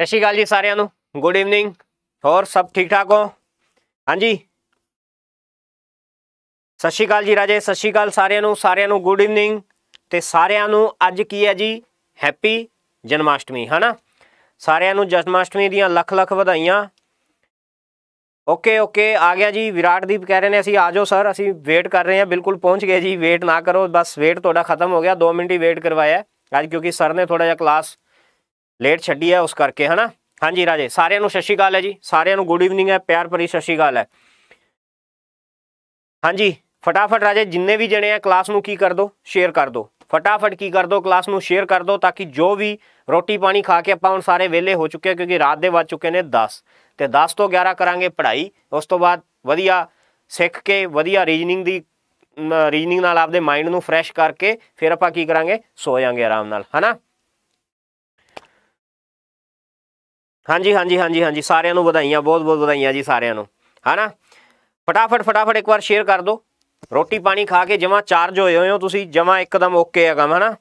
ਸਤਿ ਸ਼੍ਰੀ ਅਕਾਲ ਜੀ ਸਾਰਿਆਂ ਨੂੰ ਗੁੱਡ ਇਵਨਿੰਗ ਹੋਰ ਸਭ ਠੀਕ ਠਾਕ ਹੋ ਹਾਂਜੀ ਸਤਿ ਸ਼੍ਰੀ ਅਕਾਲ ਜੀ ਰਾਜੇ ਸਤਿ ਸ਼੍ਰੀ ਅਕਾਲ ਸਾਰਿਆਂ ਨੂੰ ਸਾਰਿਆਂ ਨੂੰ ਗੁੱਡ ਇਵਨਿੰਗ ਤੇ ਸਾਰਿਆਂ ਨੂੰ ਅੱਜ ਕੀ ਹੈ ਜੀ ਹੈਪੀ ਜਨਮਾਸ਼ਟਮੀ ਹਨਾ ਸਾਰਿਆਂ ਨੂੰ ਜਨਮਾਸ਼ਟਮੀ ਦੀਆਂ ਲੱਖ ਲੱਖ ਵਧਾਈਆਂ ਓਕੇ ਓਕੇ ਆ ਗਿਆ ਜੀ ਵਿਰਾਟਦੀਪ ਕਹਿ ਰਹੇ ਨੇ ਅਸੀਂ ਆ ਜਾਓ ਸਰ ਅਸੀਂ ਵੇਟ ਕਰ ਰਹੇ ਹਾਂ ਬਿਲਕੁਲ ਪਹੁੰਚ ਗਏ ਜੀ ਵੇਟ ਨਾ ਕਰੋ ਬਸ ਵੇਟ ਤੁਹਾਡਾ ਖਤਮ ਹੋ ਗਿਆ 2 ਮਿੰਟ ਹੀ ਵੇਟ ਕਰਵਾਇਆ ਅੱਜ ਕਿਉਂਕਿ ਸਰ ਨੇ ਥੋੜਾ ਜਿਹਾ ਕਲਾਸ ਲੇਟ ਛੱਡੀ ਆ ਉਸ ਕਰਕੇ ਹਨਾ ਹਾਂਜੀ ਰਾਜੇ ਸਾਰਿਆਂ ਨੂੰ ਸਤਿ ਸ਼੍ਰੀ ਅਕਾਲ ਹੈ ਜੀ ਸਾਰਿਆਂ ਨੂੰ ਗੁੱਡ ਈਵਨਿੰਗ ਹੈ ਪਿਆਰ ਭਰੀ ਸਤਿ ਸ਼੍ਰੀ ਅਕਾਲ ਹੈ ਹਾਂਜੀ ਫਟਾਫਟ ਰਾਜੇ ਜਿੰਨੇ ਵੀ ਜਣੇ ਆ ਕਲਾਸ ਨੂੰ ਕੀ ਕਰ ਦੋ ਸ਼ੇਅਰ ਕਰ ਦੋ ਫਟਾਫਟ ਕੀ ਕਰ ਦੋ ਕਲਾਸ ਨੂੰ ਸ਼ੇਅਰ ਕਰ ਦੋ ਤਾਂ ਕਿ ਜੋ ਵੀ ਰੋਟੀ ਪਾਣੀ ਖਾ ਕੇ ਆਪਾਂ ਹੁਣ ਸਾਰੇ ਵਿਹਲੇ ਹੋ ਚੁੱਕੇ ਕਿਉਂਕਿ ਰਾਤ ਦੇ ਵੱਜ ਚੁੱਕੇ ਨੇ 10 ਤੇ 10 ਤੋਂ 11 ਕਰਾਂਗੇ ਪੜ੍ਹਾਈ ਉਸ ਤੋਂ ਬਾਅਦ ਵਧੀਆ ਸਿੱਖ ਕੇ ਵਧੀਆ ਰੀਜਨਿੰਗ ਦੀ ਰੀਜਨਿੰਗ ਨਾਲ ਆਪਦੇ ਮਾਈਂਡ ਨੂੰ ਫਰੈਸ਼ ਕਰਕੇ ਫਿਰ ਆਪਾਂ ਕੀ ਕਰਾਂਗੇ ਸੋ ਜਾਾਂਗੇ ਆਰਾਮ ਨਾਲ ਹਨਾ ਹਾਂਜੀ ਹਾਂਜੀ ਹਾਂਜੀ ਹਾਂਜੀ ਸਾਰਿਆਂ ਨੂੰ ਵਧਾਈਆਂ ਬਹੁਤ ਬਹੁਤ ਵਧਾਈਆਂ ਜੀ ਸਾਰਿਆਂ ਨੂੰ ਹਨਾ ਫਟਾਫਟ ਫਟਾਫਟ ਇੱਕ ਵਾਰ ਸ਼ੇਅਰ ਕਰ ਦਿਓ ਰੋਟੀ ਪਾਣੀ ਖਾ ਕੇ ਜਮਾ ਚਾਰਜ ਹੋਏ ਹੋਏ ਹੋ ਤੁਸੀਂ ਜਮਾ ਇੱਕਦਮ ਓਕੇ ਹੈਗਾ ਹਨਾ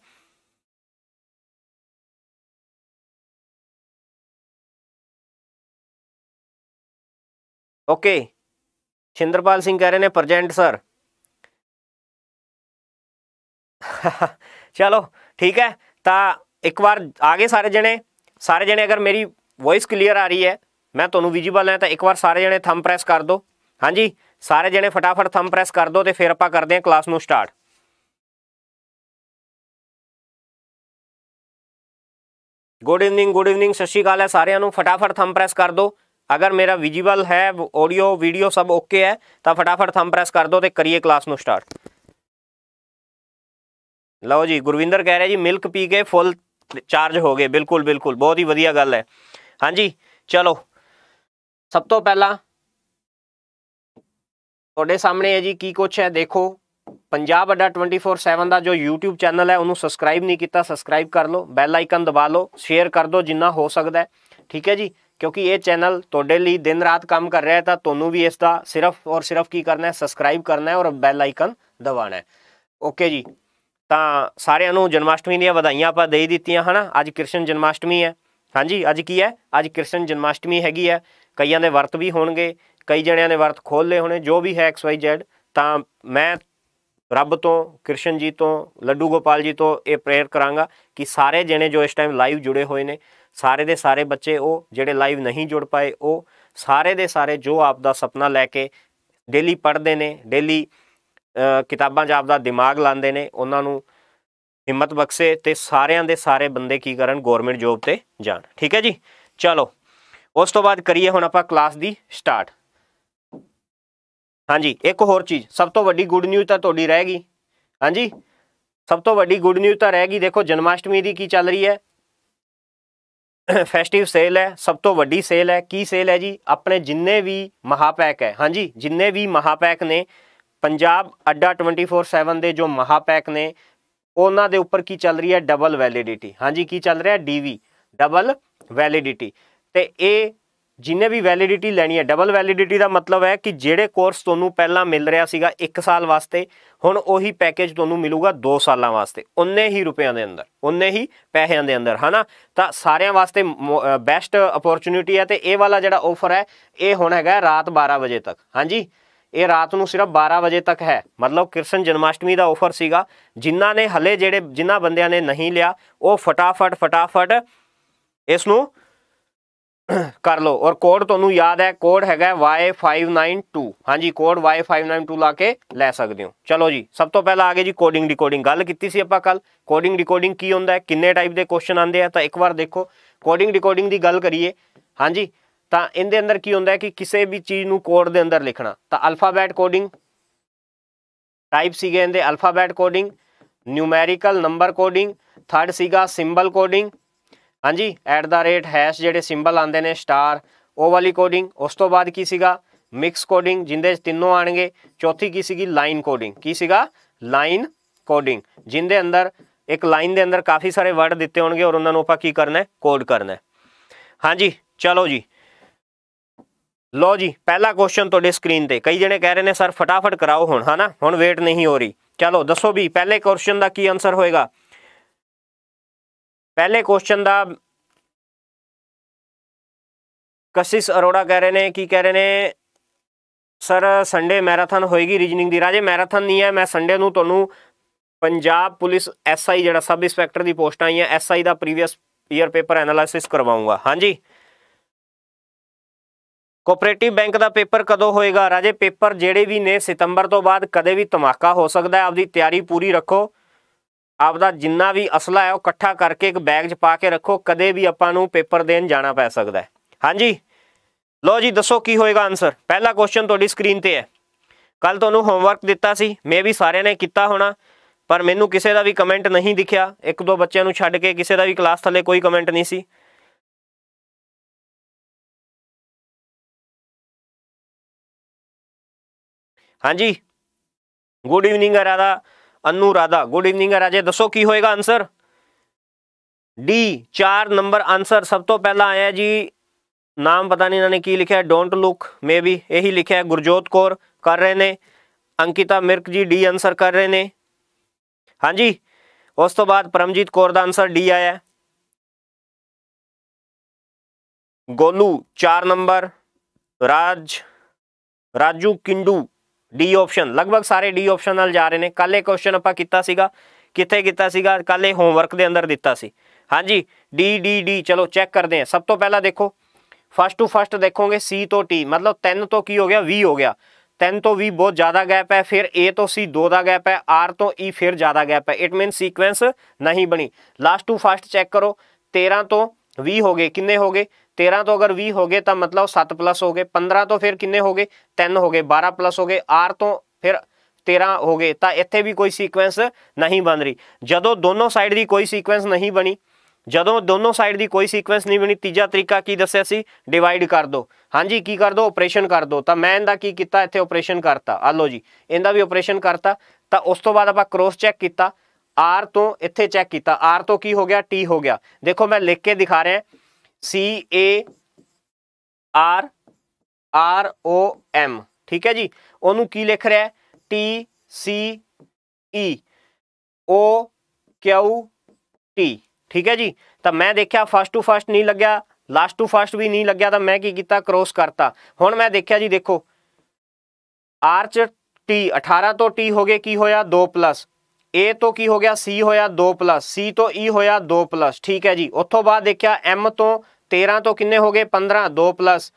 ਓਕੇ ਛਿੰਦਰਪਾਲ ਸਿੰਘ ਕਹਿ ਰਹੇ ਨੇ ਪ੍ਰੈਜ਼ੈਂਟ ਸਰ ਚਲੋ ਠੀਕ ਹੈ ਤਾਂ ਇੱਕ ਵਾਰ ਆ ਗਏ ਸਾਰੇ ਜਣੇ ਸਾਰੇ ਜਣੇ ਅਗਰ ਮੇਰੀ ਵੌਇਸ ਕਲੀਅਰ ਆ ਰਹੀ ਹੈ ਮੈਂ ਤੁਹਾਨੂੰ ਵਿਜੀਬਲ ਹੈ ਤਾਂ ਇੱਕ ਵਾਰ ਸਾਰੇ ਜਣੇ ਥੰਬ ਪ੍ਰੈਸ ਕਰ ਦਿਓ ਹਾਂਜੀ ਸਾਰੇ ਜਣੇ ਫਟਾਫਟ ਥੰਬ ਪ੍ਰੈਸ ਕਰ ਦਿਓ ਤੇ ਫਿਰ ਆਪਾਂ ਕਰਦੇ ਹਾਂ ਕਲਾਸ ਨੂੰ start good evening good evening ਸਤਿ ਸ਼੍ਰੀ ਅਕਾਲ ਹੈ ਸਾਰਿਆਂ ਨੂੰ ਫਟਾਫਟ ਥੰਬ ਪ੍ਰੈਸ ਕਰ ਦਿਓ ਅਗਰ ਮੇਰਾ ਵਿਜੀਬਲ ਹੈ ਆਡੀਓ ਵੀਡੀਓ ਸਭ ਓਕੇ ਹੈ ਤਾਂ ਫਟਾਫਟ ਥੰਬ ਪ੍ਰੈਸ ਕਰ ਦਿਓ ਤੇ ਕਰੀਏ ਕਲਾਸ ਨੂੰ ਸਟਾਰਟ ਲਓ ਜੀ ਗੁਰਵਿੰਦਰ ਕਹਿ ਰਿਹਾ ਜੀ ਮਿਲਕ ਪੀ ਕੇ ਫੁੱਲ ਚਾਰਜ ਹੋ ਗਏ ਬਿਲਕੁਲ ਬਿਲਕੁਲ ਬਹੁਤ ਹੀ ਵਧੀਆ ਗੱਲ ਹੈ ਹਾਂਜੀ ਚਲੋ ਸਭ ਤੋਂ ਪਹਿਲਾਂ ਤੁਹਾਡੇ ਸਾਹਮਣੇ ਹੈ ਜੀ ਕੀ ਕੁਛ ਹੈ ਦੇਖੋ ਪੰਜਾਬ ਅੱਡਾ 24/7 ਦਾ ਜੋ YouTube ਚੈਨਲ ਹੈ ਉਹਨੂੰ ਸਬਸਕ੍ਰਾਈਬ ਨਹੀਂ ਕੀਤਾ ਸਬਸਕ੍ਰਾਈਬ ਕਰ ਲਓ ਬੈਲ ਆਈਕਨ ਦਬਾ ਲਓ ਸ਼ੇਅਰ ਕਰ ਦਿਓ ਜਿੰਨਾ ਹੋ ਸਕਦਾ ਹੈ ਠੀਕ ਹੈ ਜੀ ਕਿਉਂਕਿ ਇਹ ਚੈਨਲ ਤੁਹਾਡੇ ਲਈ ਦਿਨ ਰਾਤ ਕੰਮ ਕਰ ਰਿਹਾ ਹੈ ਤਾਂ ਤੁਹਾਨੂੰ ਵੀ ਇਸ ਦਾ ਸਿਰਫ ਔਰ ਸਿਰਫ ਕੀ ਕਰਨਾ ਹੈ ਸਬਸਕ੍ਰਾਈਬ ਕਰਨਾ ਹੈ ਔਰ ਬੈਲ ਆਈਕਨ ਦਬਾਣਾ ਹੈ ਓਕੇ ਜੀ ਤਾਂ ਸਾਰਿਆਂ ਨੂੰ ਜਨਮਾਸ਼ਟਮੀ ਦੀਆਂ ਵਧਾਈਆਂ ਆਪਾਂ ਦੇ ਦਿੱਤੀਆਂ ਹਨਾ ਅੱਜ ਕ੍ਰਿਸ਼ਨ ਜਨਮਾਸ਼ਟਮੀ ਹੈ ਹਾਂਜੀ ਅੱਜ ਕੀ ਹੈ ਅੱਜ ਕ੍ਰਿਸ਼ਨ ਜਨਮਾਸ਼ਟਮੀ ਹੈਗੀ ਹੈ ਕਈਆਂ ਦੇ ਵਰਤ ਵੀ ਹੋਣਗੇ ਕਈ ਜਣਿਆਂ ਨੇ ਵਰਤ ਖੋਲ ਲਏ ਹੋਣੇ ਜੋ ਵੀ ਹੈ ਐਕਸ ਵਾਈ ਜ਼ੈਡ ਤਾਂ ਮੈਂ ਰੱਬ ਤੋਂ ਕ੍ਰਿਸ਼ਨ ਜੀ ਤੋਂ ਲੱਡੂ ਗੋਪਾਲ ਜੀ ਤੋਂ ਇਹ ਪ੍ਰੇਅਰ ਕਰਾਂਗਾ ਕਿ ਸਾਰੇ ਜਣੇ ਜੋ ਇਸ ਟਾਈਮ ਲਾਈਵ ਜੁੜੇ ਹੋਏ ਨੇ ਸਾਰੇ ਦੇ ਸਾਰੇ ਬੱਚੇ ਉਹ ਜਿਹੜੇ ਲਾਈਵ ਨਹੀਂ ਜੁੜ ਪਾਏ ਉਹ ਸਾਰੇ ਦੇ ਸਾਰੇ ਜੋ ਆਪ ਦਾ ਸੁਪਨਾ ਲੈ ਕੇ ਡੇਲੀ ਪੜ੍ਹਦੇ ਨੇ ਡੇਲੀ ਕਿਤਾਬਾਂ 'ਚ ਆਪ ਦਾ ਦਿਮਾਗ ਲਾਉਂਦੇ ਨੇ ਉਹਨਾਂ ਨੂੰ ਹਿੰਮਤ ਬਖਸ਼ੇ ਤੇ ਸਾਰਿਆਂ ਦੇ ਸਾਰੇ ਬੰਦੇ ਕੀ ਕਰਨ ਗਵਰਨਮੈਂਟ ਜੋਬ ਤੇ ਜਾਣ ਠੀਕ ਹੈ ਜੀ ਚਲੋ ਉਸ ਤੋਂ ਬਾਅਦ ਕਰੀਏ ਹੁਣ ਆਪਾਂ ਕਲਾਸ ਦੀ ਸਟਾਰਟ ਹਾਂਜੀ ਇੱਕ ਹੋਰ ਚੀਜ਼ ਸਭ ਤੋਂ ਵੱਡੀ ਗੁੱਡ ਨਿਊਜ਼ ਤਾਂ ਤੁਹਾਡੀ ਰਹੇਗੀ ਹਾਂਜੀ ਸਭ ਤੋਂ ਵੱਡੀ ਗੁੱਡ ਨਿਊਜ਼ ਤਾਂ ਰਹੇਗੀ ਦੇਖੋ ਜਨਮਾਸ਼ਟਮੀ ਦੀ ਕੀ ਚੱਲ ਰਹੀ ਹੈ ਫੈਸਟਿਵ ਸੇਲ ਹੈ ਸਭ ਤੋਂ ਵੱਡੀ ਸੇਲ ਹੈ ਕੀ ਸੇਲ ਹੈ ਜੀ ਆਪਣੇ ਜਿੰਨੇ ਵੀ ਮਹਾਪੈਕ ਹੈ ਹਾਂਜੀ ਜਿੰਨੇ ਵੀ ਮਹਾਪੈਕ ਨੇ ਪੰਜਾਬ ਅੱਡਾ 24/7 ਦੇ ਜੋ ਮਹਾਪੈਕ ਨੇ ਉਹਨਾਂ ਦੇ ਉੱਪਰ ਕੀ ਚੱਲ ਰਹੀ ਹੈ ਡਬਲ ਵੈਲਿਡਿਟੀ ਹਾਂਜੀ ਕੀ ਚੱਲ ਰਿਹਾ ਡੀਵੀ ਡਬਲ ਵੈਲਿਡਿਟੀ ਤੇ ਇਹ ਜਿੰਨੇ ਵੀ ਵੈਲਿਡਿਟੀ ਲੈਣੀ ਹੈ ਡਬਲ ਵੈਲਿਡਿਟੀ ਦਾ ਮਤਲਬ ਹੈ ਕਿ ਜਿਹੜੇ ਕੋਰਸ ਤੁਹਾਨੂੰ ਪਹਿਲਾਂ ਮਿਲ ਰਿਹਾ ਸੀਗਾ 1 ਸਾਲ ਵਾਸਤੇ ਹੁਣ ਉਹੀ ਪੈਕੇਜ ਤੁਹਾਨੂੰ ਮਿਲੂਗਾ 2 ਸਾਲਾਂ ਵਾਸਤੇ ਉਨੇ ਹੀ ਰੁਪਿਆਂ ਦੇ ਅੰਦਰ ਉਨੇ ਹੀ ਪੈਸਿਆਂ ਦੇ ਅੰਦਰ ਹਨਾ ਤਾਂ ਸਾਰਿਆਂ ਵਾਸਤੇ ਬੈਸਟ ਅਪੋਰਚੁਨਿਟੀ ਹੈ ਤੇ ਇਹ ਵਾਲਾ ਜਿਹੜਾ ਆਫਰ ਹੈ ਇਹ ਹੁਣ ਹੈਗਾ ਰਾਤ 12 ਵਜੇ ਤੱਕ ਹਾਂਜੀ ਇਹ ਰਾਤ ਨੂੰ ਸਿਰਫ 12 ਵਜੇ ਤੱਕ ਹੈ ਮਤਲਬ ਕ੍ਰਿਸ਼ਨ ਜਨਮਾਸ਼ਟਮੀ ਦਾ ਆਫਰ ਸੀਗਾ ਜਿਨ੍ਹਾਂ ਨੇ ਹਲੇ ਜਿਹੜੇ ਜਿਨ੍ਹਾਂ ਬੰਦਿਆਂ ਨੇ ਨਹੀਂ ਲਿਆ ਉਹ ਫਟਾਫਟ ਫਟਾਫਟ ਇਸ ਨੂੰ ਕਰ ਲਓ ਔਰ ਕੋਡ ਤੁਹਾਨੂੰ ਯਾਦ ਹੈ ਕੋਡ ਹੈਗਾ Y592 ਹਾਂਜੀ ਕੋਡ Y592 ਲਾ ਕੇ ਲੈ ਸਕਦੇ ਹੋ ਚਲੋ ਜੀ ਸਭ ਤੋਂ ਪਹਿਲਾਂ ਆਗੇ ਜੀ ਕੋਡਿੰਗ ਡੀਕੋਡਿੰਗ ਗੱਲ ਕੀਤੀ ਸੀ ਆਪਾਂ ਕੱਲ ਕੋਡਿੰਗ ਡੀਕੋਡਿੰਗ ਕੀ ਹੁੰਦਾ ਹੈ ਕਿੰਨੇ ਟਾਈਪ ਦੇ ਕੁਐਸਚਨ ਆਉਂਦੇ ਆ ਤਾਂ ਇੱਕ ਵਾਰ ਦੇਖੋ ਕੋਡਿੰਗ ਡੀਕੋਡਿੰਗ ਦੀ ਗੱਲ ਕਰੀਏ ਹਾਂਜੀ ਤਾਂ ਇਹਦੇ ਅੰਦਰ ਕੀ ਹੁੰਦਾ ਹੈ ਕਿ ਕਿਸੇ ਵੀ ਚੀਜ਼ ਨੂੰ ਕੋਡ ਦੇ ਅੰਦਰ ਲਿਖਣਾ ਤਾਂ ਅਲਫਾਬੈਟ ਕੋਡਿੰਗ ਟਾਈਪ ਸੀਗੇ ਇਹਦੇ alphabet coding numerical number coding third ਸੀਗਾ ਸਿੰਬਲ ਕੋਡਿੰਗ ਹਾਂਜੀ ਐਟ ਦਾ ਰੇਟ ਹੈਸ਼ ਜਿਹੜੇ ਸਿੰਬਲ ਆਉਂਦੇ ਨੇ ਸਟਾਰ ਉਹ ਵਾਲੀ ਕੋਡਿੰਗ ਉਸ ਤੋਂ ਬਾਅਦ ਕੀ ਸੀਗਾ ਮਿਕਸ ਕੋਡਿੰਗ ਜਿੰਦੇ ਚ ਤਿੰਨੋਂ ਆਣਗੇ ਚੌਥੀ ਕੀ ਸੀਗੀ ਲਾਈਨ ਕੋਡਿੰਗ ਕੀ ਸੀਗਾ ਲਾਈਨ ਕੋਡਿੰਗ ਜਿੰਦੇ ਅੰਦਰ ਇੱਕ ਲਾਈਨ ਦੇ ਅੰਦਰ ਕਾਫੀ ਸਾਰੇ ਵਰਡ ਦਿੱਤੇ ਹੋਣਗੇ ਔਰ ਉਹਨਾਂ ਨੂੰ ਆਪਾਂ ਕੀ ਕਰਨਾ ਹੈ ਕੋਡ ਕਰਨਾ ਹੈ ਹਾਂਜੀ ਚਲੋ ਜੀ ਲੋ ਜੀ ਪਹਿਲਾ ਕੁਐਸਚਨ ਤੁਹਾਡੇ ਸਕਰੀਨ ਤੇ ਕਈ ਜਣੇ ਕਹਿ ਰਹੇ ਨੇ ਸਰ ਫਟਾਫਟ ਕਰਾਓ ਹੁਣ ਹਨਾ ਹੁਣ ਵੇਟ ਨਹੀਂ ਹੋ ਰਹੀ ਚਲੋ ਦੱਸੋ ਵੀ ਪਹਿਲੇ ਕੁਐਸਚਨ ਦਾ ਕੀ ਆਨਸਰ ਹੋਏਗਾ ਪਹਿਲੇ ਕੁਐਸਚਨ ਦਾ ਕਸ਼ਿਸ਼ ਅਰੋੜਾ ਕਹਿ ਰਹੇ ਨੇ ਕੀ ਕਹਿ ਰਹੇ ਨੇ ਸਰ ਸੰਡੇ ਮੈਰਾਥਨ ਹੋਏਗੀ ਰੀਜਨਿੰਗ ਦੀ ਰਾਜੇ ਮੈਰਾਥਨ ਨਹੀਂ ਹੈ ਮੈਂ ਸੰਡੇ ਨੂੰ ਤੁਹਾਨੂੰ ਪੰਜਾਬ ਪੁਲਿਸ ਐਸਆਈ ਜਿਹੜਾ ਸਬ ਇੰਸਪੈਕਟਰ ਦੀ ਪੋਸਟ ਆਈ ਹੈ ਐਸਆਈ ਦਾ ਪ੍ਰੀਵੀਅਸ ਈਅਰ ਪੇਪਰ ਐਨਾਲਿਸਿਸ ਕਰਵਾਉਂਗਾ ਹਾਂਜੀ ਕੋਆਪਰੇਟਿਵ ਬੈਂਕ ਦਾ ਪੇਪਰ ਕਦੋਂ ਹੋਏਗਾ ਰਾਜੇ ਪੇਪਰ ਜਿਹੜੇ ਵੀ ਨੇ ਸਤੰਬਰ ਤੋਂ ਬਾਅਦ ਕਦੇ ਵੀ ਧਮਾਕਾ ਹੋ ਸਕਦਾ ਹੈ ਆਪਦੀ ਤਿਆਰੀ ਪੂਰੀ ਰੱਖੋ ਆਪਦਾ ਜਿੰਨਾ ਵੀ ਅਸਲਾ ਹੈ ਉਹ ਇਕੱਠਾ ਕਰਕੇ ਇੱਕ ਬੈਗ 'ਚ ਪਾ ਕੇ ਰੱਖੋ ਕਦੇ ਵੀ ਆਪਾਂ ਨੂੰ ਪੇਪਰ ਦੇਣ ਜਾਣਾ ਪੈ ਸਕਦਾ ਹੈ ਹਾਂਜੀ ਲੋ ਜੀ ਦੱਸੋ ਕੀ ਹੋਏਗਾ ਆਨਸਰ ਪਹਿਲਾ ਕੁਐਸਚਨ ਤੁਹਾਡੀ ਸਕਰੀਨ ਤੇ ਹੈ ਕੱਲ ਤੁਹਾਨੂੰ ਹੋਮਵਰਕ ਦਿੱਤਾ ਸੀ ਮੈਂ ਵੀ ਸਾਰਿਆਂ ਨੇ ਕੀਤਾ ਹੋਣਾ ਪਰ ਮੈਨੂੰ ਕਿਸੇ ਦਾ ਵੀ ਕਮੈਂਟ ਨਹੀਂ ਦਿਖਿਆ ਇੱਕ ਦੋ ਬੱਚਿਆਂ ਨੂੰ ਛੱਡ ਕੇ ਕਿਸੇ ਦਾ ਵੀ ਕਲਾਸ ਥੱਲੇ ਕੋਈ ਕਮੈਂਟ ਨਹੀਂ ਸੀ ਹਾਂਜੀ good evening Radha Radha Anu good evening ਰਾਜੇ ਦੱਸੋ ਕੀ ਹੋਏਗਾ ਆਨਸਰ ਡੀ 4 ਨੰਬਰ ਆਨਸਰ ਸਭ ਤੋਂ ਪਹਿਲਾਂ ਆਇਆ ਜੀ ਨਾਮ ਪਤਾ ਨਹੀਂ ਇਹਨਾਂ ਨੇ ਕੀ ਲਿਖਿਆ ਡੋਂਟ ਲੁੱਕ ਮੇ ਵੀ ਇਹੀ ਲਿਖਿਆ ਗੁਰਜੋਤ ਕੌਰ ਕਰ ਰਹੇ ਨੇ ਅੰਕਿਤਾ ਮਿਰਕ ਜੀ ਡੀ ਆਨਸਰ ਕਰ ਰਹੇ ਨੇ ਹਾਂਜੀ ਉਸ ਤੋਂ ਬਾਅਦ ਪਰਮਜੀਤ ਕੌਰ ਦਾ ਆਨਸਰ ਡੀ ਆਇਆ ਗੋਲੂ 4 ਨੰਬਰ ਰਾਜ ਰਾਜੂ ਕਿੰਡੂ ਡੀ ਆਪਸ਼ਨ ਲਗਭਗ ਸਾਰੇ ਡੀ ਆਪਸ਼ਨ ਨਾਲ ਜਾ ਰਹੇ ਨੇ ਕੱਲ ਇਹ ਕੁਐਸਚਨ ਆਪਾਂ ਕੀਤਾ ਸੀਗਾ ਕਿੱਥੇ ਕੀਤਾ ਸੀਗਾ ਕੱਲ ਇਹ ਹੋਮਵਰਕ ਦੇ ਅੰਦਰ ਦਿੱਤਾ ਸੀ ਹਾਂਜੀ ਡੀ ਡੀ ਡੀ ਚਲੋ ਚੈੱਕ ਕਰਦੇ ਹਾਂ ਸਭ ਤੋਂ ਪਹਿਲਾਂ ਦੇਖੋ ਫਸਟ ਟੂ ਫਸਟ ਦੇਖੋਗੇ ਸੀ ਤੋਂ ਟੀ ਮਤਲਬ 3 ਤੋਂ ਕੀ ਹੋ ਗਿਆ 20 ਹੋ ਗਿਆ 3 ਤੋਂ 20 ਬਹੁਤ ਜ਼ਿਆਦਾ ਗੈਪ ਹੈ ਫਿਰ A ਤੋਂ C 2 ਦਾ ਗੈਪ ਹੈ R ਤੋਂ E ਫਿਰ ਜ਼ਿਆਦਾ ਗੈਪ ਹੈ ਇਟ ਮੀਨ ਸੀਕੁਐਂਸ ਨਹੀਂ ਬਣੀ ਲਾਸਟ ਟੂ ਫਸਟ ਚੈੱਕ ਕਰੋ 13 ਤੋਂ 20 ਹੋ ਗਏ ਕਿੰਨੇ ਹੋ ਗਏ 13 ਤੋਂ ਅਗਰ 20 ਹੋ ਗਏ ਤਾਂ ਮਤਲਬ 7 ਪਲੱਸ ਹੋ ਗਏ 15 ਤੋਂ ਫਿਰ ਕਿੰਨੇ ਹੋ ਗਏ 3 ਹੋ ਗਏ 12 ਪਲੱਸ ਹੋ ਗਏ r ਤੋਂ ਫਿਰ 13 ਹੋ ਗਏ ਤਾਂ ਇੱਥੇ ਵੀ ਕੋਈ ਸੀਕੁਐਂਸ ਨਹੀਂ ਬਣ ਰਹੀ ਜਦੋਂ ਦੋਨੋਂ ਸਾਈਡ ਦੀ ਕੋਈ ਸੀਕੁਐਂਸ ਨਹੀਂ ਬਣੀ ਜਦੋਂ ਦੋਨੋਂ ਸਾਈਡ ਦੀ ਕੋਈ ਸੀਕੁਐਂਸ ਨਹੀਂ ਬਣੀ ਤੀਜਾ ਤਰੀਕਾ ਕੀ ਦੱਸਿਆ ਸੀ ਡਿਵਾਈਡ ਕਰ ਦੋ ਹਾਂਜੀ ਕੀ ਕਰ ਦੋ ਆਪਰੇਸ਼ਨ ਕਰ ਦੋ ਤਾਂ ਮੈਂ ਇਹਦਾ ਕੀ ਕੀਤਾ ਇੱਥੇ ਆਪਰੇਸ਼ਨ ਕਰਤਾ ਆ ਲਓ ਜੀ ਇਹਦਾ ਵੀ ਆਪਰੇਸ਼ਨ ਕਰਤਾ ਤਾਂ ਉਸ ਤੋਂ ਬਾਅਦ ਆਪਾਂ ਕ੍ਰੋਸ ਚੈੱਕ ਕੀਤਾ r ਤੋਂ ਇੱਥੇ ਚੈੱਕ ਕੀਤਾ r ਤੋਂ ਕੀ ਹੋ ਗਿਆ t ਹੋ ਗਿਆ ਦੇਖੋ ਮੈਂ ਲਿਖ ਕੇ ਦਿਖਾ ਰਿਹਾ C A R R O M ਠੀਕ ਹੈ ਜੀ ਉਹਨੂੰ ਕੀ ਲਿਖ ਰਿਹਾ T C E O Q T ਠੀਕ ਹੈ ਜੀ ਤਾਂ ਮੈਂ ਦੇਖਿਆ ਫਸਟ ਟੂ ਫਸਟ ਨਹੀਂ ਲੱਗਿਆ ਲਾਸਟ ਟੂ ਫਸਟ ਵੀ ਨਹੀਂ ਲੱਗਿਆ ਤਾਂ ਮੈਂ ਕੀ ਕੀਤਾ ਕ੍ਰੋਸ ਕਰਤਾ ਹੁਣ ਮੈਂ ਦੇਖਿਆ ਜੀ ਦੇਖੋ ਆਰਚ T 18 ਤੋਂ T ਹੋ ਗਏ ਕੀ ਹੋਇਆ 2 ਪਲੱਸ A ਤੋਂ ਕੀ ਹੋ ਗਿਆ C ਹੋਇਆ 2 ਪਲੱਸ C ਤੋਂ E ਹੋਇਆ 2 ਪਲੱਸ ਠੀਕ ਹੈ ਜੀ ਉੱਥੋਂ ਬਾਅਦ ਦੇਖਿਆ M ਤੋਂ 13 ਤੋਂ ਕਿੰਨੇ ਹੋ ਗਏ 15 2 ਪਲੱਸ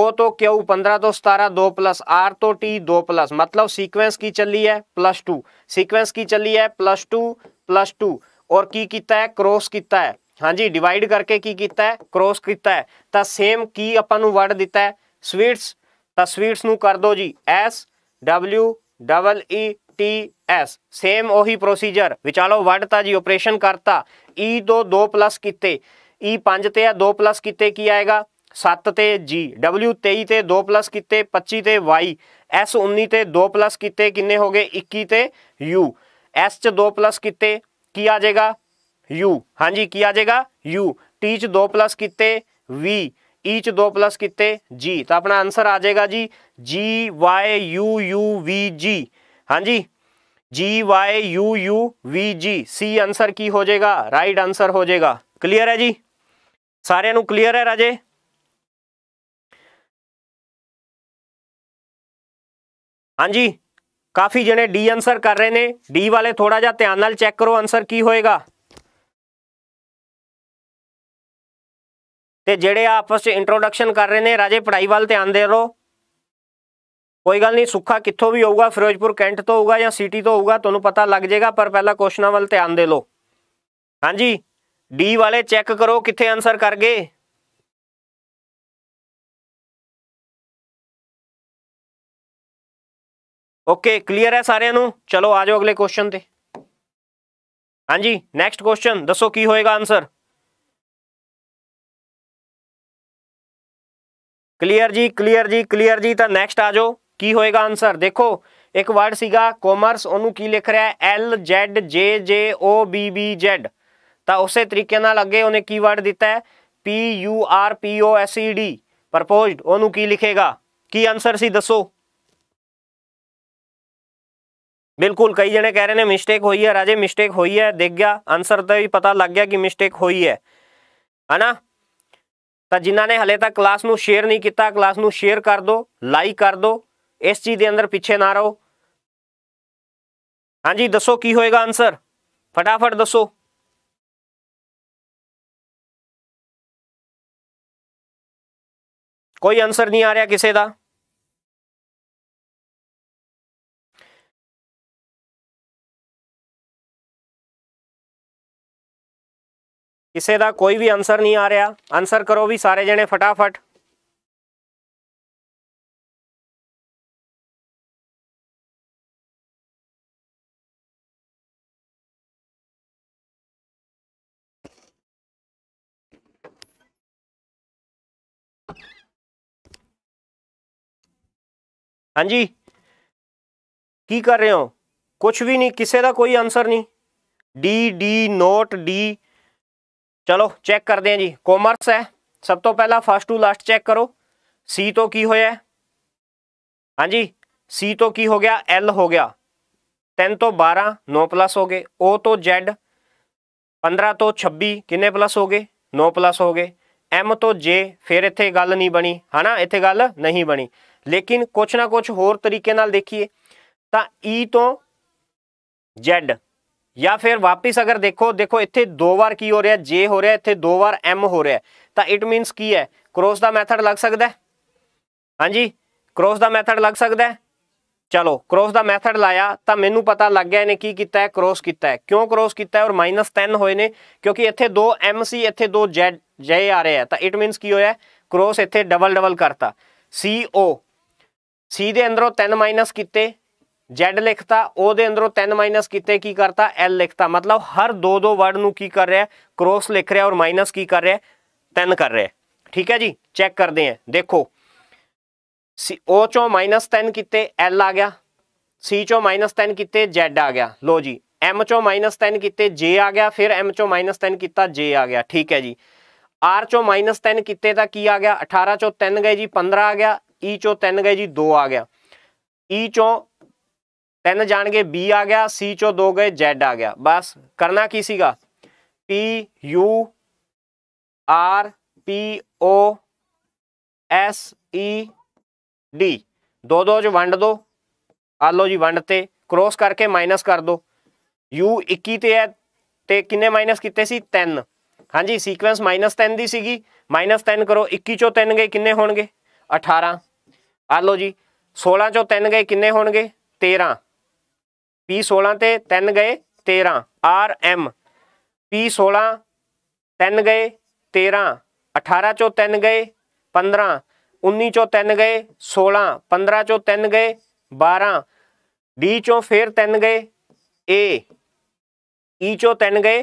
O ਤੋਂ Q 15 ਤੋਂ 17 2 ਪਲੱਸ R ਤੋਂ T 2 ਪਲੱਸ ਮਤਲਬ ਸੀਕੁਐਂਸ ਕੀ ਚੱਲੀ ਹੈ ਪਲੱਸ 2 ਸੀਕੁਐਂਸ ਕੀ ਚੱਲੀ ਹੈ ਪਲੱਸ 2 ਪਲੱਸ 2 ਔਰ ਕੀ ਕੀਤਾ ਹੈ ਕ੍ਰੋਸ ਕੀਤਾ ਹੈ ਹਾਂਜੀ ਡਿਵਾਈਡ ਕਰਕੇ ਕੀ ਕੀਤਾ ਹੈ ਕ੍ਰੋਸ ਕੀਤਾ ਹੈ ਤਾਂ ਸੇਮ ਕੀ ਆਪਾਂ ਨੂੰ ਵਰਡ ਦਿੱਤਾ ਹੈ ਸਵੀਟਸ ਤਾਂ ਸਵੀਟਸ ਨੂੰ ਕਰ ਦਿਓ ਜੀ S W double E T S same उ प्रोसीजर विचालो वढ़ता जी ओपरेशन करता ई e तो दो प्लस किते ई पंज ते है दो प्लस किते की आएगा सत्त जी डबल्यू तेई तो दो प्लस किते पच्ची ते वाई एस उन्नी ते दो प्लस किते कि हो गए इक्की यू एस च दो प्लस किते की आ जाएगा यू हाँ जी की आ जाएगा यू टी च दो प्लस किते वी ई च दो प्लस किते जी तो अपना आंसर आ जाएगा G G Y U U V G ਹਾਂਜੀ ਜੀ ਵਾਈ ਯੂ ਯੂ ਵੀ ਜੀ ਸੀ ਆਨਸਰ ਕੀ ਹੋ ਜਾਏਗਾ ਰਾਈਟ ਆਨਸਰ ਹੋ ਜਾਏਗਾ ਕਲੀਅਰ ਹੈ ਜੀ ਸਾਰਿਆਂ ਨੂੰ ਕਲੀਅਰ ਹੈ ਰਾਜੇ ਹਾਂਜੀ ਕਾਫੀ ਜਣੇ ਡੀ ਆਨਸਰ ਕਰ ਰਹੇ ਨੇ ਡੀ ਵਾਲੇ ਥੋੜਾ ਜਿਹਾ ਧਿਆਨ ਨਾਲ ਚੈੱਕ ਕਰੋ ਆਨਸਰ ਕੀ ਹੋਏਗਾ ਤੇ ਜਿਹੜੇ ਆਪਸ ਵਿੱਚ ਇੰਟਰੋਡਕਸ਼ਨ ਕਰ ਰਹੇ ਨੇ ਰਾਜੇ ਪੜਾਈ ਵੱਲ ਧਿਆਨ ਦੇ ਰੋ ਕੋਈ ਗੱਲ ਨਹੀਂ ਸੁੱਖਾ ਕਿੱਥੋਂ ਵੀ ਹੋਊਗਾ ਫਿਰੋਜ਼ਪੁਰ ਕੈਂਟ ਤੋਂ ਹੋਊਗਾ ਜਾਂ ਸਿਟੀ ਤੋਂ ਹੋਊਗਾ ਤੁਹਾਨੂੰ ਪਤਾ ਲੱਗ ਜਾਏਗਾ ਪਰ ਪਹਿਲਾਂ ਕੁਐਸਚਨਾਂ ਵੱਲ ਧਿਆਨ ਦੇ ਲਓ ਹਾਂਜੀ ਡੀ ਵਾਲੇ ਚੈੱਕ ਕਰੋ ਕਿੱਥੇ ਆਨਸਰ ਕਰ ਗਏ ਓਕੇ ਕਲੀਅਰ ਹੈ ਸਾਰਿਆਂ ਨੂੰ ਚਲੋ ਆ ਜਾਓ ਅਗਲੇ ਕੁਐਸਚਨ ਤੇ ਹਾਂਜੀ ਨੈਕਸਟ ਕੁਐਸਚਨ ਦੱਸੋ ਕੀ ਹੋਏਗਾ ਆਨਸਰ ਕਲੀਅਰ ਜੀ ਕਲੀਅਰ ਜੀ ਕਲੀਅਰ ਜੀ ਤਾਂ ਨੈਕਸਟ ਆ ਜਾਓ ਕੀ ਹੋਏਗਾ ਆਨਸਰ ਦੇਖੋ ਇੱਕ ਵਰਡ ਸੀਗਾ ਕਾਮਰਸ ਉਹਨੂੰ ਕੀ ਲਿਖ ਰਿਹਾ ਹੈ ਐਲ ਜ਼ੈਡ ਜੇ ਜੇ ਓ ਬੀ ਬੀ ਜ਼ੈਡ ਤਾਂ ਉਸੇ ਤਰੀਕੇ ਨਾਲ ਅੱਗੇ ਉਹਨੇ ਕੀ ਵਰਡ ਦਿੱਤਾ ਹੈ P U R P O S E D proposed ਉਹਨੂੰ ਕੀ ਲਿਖੇਗਾ ਕੀ ਆਨਸਰ ਸੀ ਦੱਸੋ ਬਿਲਕੁਲ ਕਈ ਜਣੇ ਕਹਿ ਰਹੇ ਨੇ ਮਿਸਟੇਕ ਹੋਈ ਹੈ ਰਾਜੇ ਮਿਸਟੇਕ ਹੋਈ ਹੈ ਦੇਖ ਗਿਆ ਆਨਸਰ ਤਾਂ ਵੀ ਪਤਾ ਲੱਗ ਗਿਆ ਕਿ ਮਿਸਟੇਕ ਹੋਈ ਹੈ ਹਨਾ ਤਾਂ ਜਿਨ੍ਹਾਂ ਨੇ ਹਲੇ ਤੱਕ ਕਲਾਸ ਨੂੰ ਸ਼ੇਅਰ ਨਹੀਂ ਕੀਤਾ ਕਲਾਸ ਨੂੰ ਸ਼ੇਅਰ ਕਰ ਦਿਓ ਲਾਈਕ ਕਰ ਦਿਓ ਇਸ ਚੀਜ਼ ਦੇ ਅੰਦਰ ਪਿੱਛੇ ਨਾ ਰਹੋ ਹਾਂਜੀ ਦੱਸੋ ਕੀ ਹੋਏਗਾ ਆਨਸਰ ਫਟਾਫਟ ਦੱਸੋ ਕੋਈ ਆਨਸਰ ਨਹੀਂ ਆ ਰਿਹਾ ਕਿਸੇ ਦਾ ਕਿਸੇ ਦਾ ਕੋਈ ਵੀ ਆਨਸਰ ਨਹੀਂ ਆ ਰਿਹਾ ਆਨਸਰ ਕਰੋ ਵੀ ਸਾਰੇ ਜਣੇ ਫਟਾਫਟ ਹਾਂਜੀ ਕੀ ਕਰ ਰਹੇ ਹੋ ਕੁਝ ਵੀ ਨਹੀਂ ਕਿਸੇ ਦਾ ਕੋਈ ਆਨਸਰ ਨਹੀਂ ਡੀ ਡੀ ਨੋਟ ਡੀ ਚਲੋ ਚੈੱਕ ਕਰਦੇ ਹਾਂ ਜੀ ਕਾਮਰਸ ਹੈ ਸਭ ਤੋਂ ਪਹਿਲਾਂ ਫਸਟ ਟੂ ਲਾਸਟ ਚੈੱਕ ਕਰੋ ਸੀ ਤੋਂ ਕੀ ਹੋਇਆ ਹਾਂਜੀ ਸੀ ਤੋਂ ਕੀ ਹੋ ਗਿਆ ਐਲ ਹੋ ਗਿਆ 3 ਤੋਂ 12 9 ਪਲੱਸ ਹੋ ਗਏ ਓ ਤੋਂ ਜ਼ੈਡ 15 ਤੋਂ 26 ਕਿੰਨੇ ਪਲੱਸ ਹੋ ਗਏ 9 ਪਲੱਸ ਹੋ ਗਏ ਐਮ ਤੋਂ ਜੇ ਫਿਰ ਇੱਥੇ ਗੱਲ ਨਹੀਂ ਬਣੀ ਹਨਾ ਇੱਥੇ ਗੱਲ ਨਹੀਂ ਬਣੀ ਲੇਕਿਨ ਕੁਛ ਨਾ ਕੁਛ ਹੋਰ ਤਰੀਕੇ ਨਾਲ ਦੇਖੀਏ ਤਾਂ E ਤੋਂ Z ਜਾਂ ਫਿਰ ਵਾਪਿਸ ਅਗਰ ਦੇਖੋ ਦੇਖੋ ਇੱਥੇ ਦੋ ਵਾਰ ਕੀ ਹੋ ਰਿਹਾ J ਹੋ ਰਿਹਾ ਇੱਥੇ ਦੋ ਵਾਰ M ਹੋ ਰਿਹਾ ਤਾਂ ਇਟ ਮੀਨਸ ਕੀ ਹੈ ਕ੍ਰੋਸ ਦਾ ਮੈਥਡ ਲੱਗ ਸਕਦਾ ਹੈ ਹਾਂਜੀ ਕ੍ਰੋਸ ਦਾ ਮੈਥਡ ਲੱਗ ਸਕਦਾ ਹੈ ਚਲੋ ਕ੍ਰੋਸ ਦਾ ਮੈਥਡ ਲਾਇਆ ਤਾਂ ਮੈਨੂੰ ਪਤਾ ਲੱਗ ਗਿਆ ਇਹਨੇ ਕੀ ਕੀਤਾ ਹੈ ਕ੍ਰੋਸ ਕੀਤਾ ਹੈ ਕਿਉਂ ਕ੍ਰੋਸ ਕੀਤਾ ਹੈ ਔਰ -10 ਹੋਏ ਨੇ ਕਿਉਂਕਿ ਇੱਥੇ ਦੋ M ਸੀ ਇੱਥੇ ਦੋ Z J ਆ ਰਿਹਾ ਆ ਤਾਂ ਇਟ ਮੀਨਸ ਕੀ ਹੋਇਆ ਕ੍ਰੋਸ ਇੱਥੇ ਡਬਲ ਡਬਲ ਕਰਤਾ CO ਸੀ ਦੇ ਅੰਦਰੋਂ 3 ਮਾਈਨਸ ਕੀਤੇ z ਲਿਖਤਾ o ਦੇ ਅੰਦਰੋਂ 3 ਮਾਈਨਸ ਕੀਤੇ ਕੀ ਕਰਤਾ l ਲਿਖਤਾ ਮਤਲਬ ਹਰ ਦੋ ਦੋ ਵਰਡ ਨੂੰ ਕੀ ਕਰ ਰਿਹਾ ਕ੍ਰੋਸ ਲਿਖ ਰਿਹਾ ਔਰ ਮਾਈਨਸ ਕੀ ਕਰ ਰਿਹਾ 3 ਕਰ ਰਿਹਾ ਠੀਕ ਹੈ ਜੀ ਚੈੱਕ ਕਰਦੇ ਹਾਂ ਦੇਖੋ ਸੀ o ਚੋਂ -3 ਕੀਤੇ l ਆ ਗਿਆ c ਚੋਂ -3 ਕੀਤੇ z ਆ ਗਿਆ ਲੋ ਜੀ m ਚੋਂ -3 ਕੀਤੇ j ਆ ਗਿਆ ਫਿਰ m ਚੋਂ -3 ਕੀਤਾ j ਆ ਗਿਆ ਠੀਕ ਹੈ ਜੀ r ਚੋਂ -3 ਕੀਤੇ ਤਾਂ ਕੀ ਆ ਗਿਆ 18 ਚੋਂ 3 ਗਏ ਜੀ 15 ਆ ਗਿਆ ਈ e ਚੋਂ 3 ਗਏ ਜੀ 2 ਆ ਗਿਆ ਈ e ਚੋਂ 3 ਜਾਣਗੇ B ਆ ਗਿਆ C ਚੋਂ 2 ਗਏ Z ਆ ਗਿਆ ਬਸ ਕਰਨਾ ਕੀ ਸੀਗਾ P U R P O S E D ਦੋ ਦੋ ਚ ਵੰਡ ਦੋ ਆ ਲਓ ਜੀ ਵੰਡ ਤੇ ਕ੍ਰੋਸ ਕਰਕੇ ਮਾਈਨਸ ਕਰ ਦੋ U 21 ਤੇ ਹੈ ਤੇ ਕਿੰਨੇ ਮਾਈਨਸ ਕੀਤੇ ਸੀ 3 ਹਾਂਜੀ ਸੀਕੁਐਂਸ -10 ਦੀ ਸੀਗੀ -10 ਕਰੋ 21 ਚੋਂ 3 ਗਏ ਕਿੰਨੇ ਹੋਣਗੇ 18 आ लो जी सोलह चो तीन गए किन्ने हो गए तेरह पी सोलह से तीन गए तेरह आर एम पी सोलह तीन गए तेरह अठारह चो तीन गए पंद्रह उन्नी चो तीन गए सोलह पंद्रह चो तीन गए बारह डी चो फिर तीन गए ए ई चो तीन गए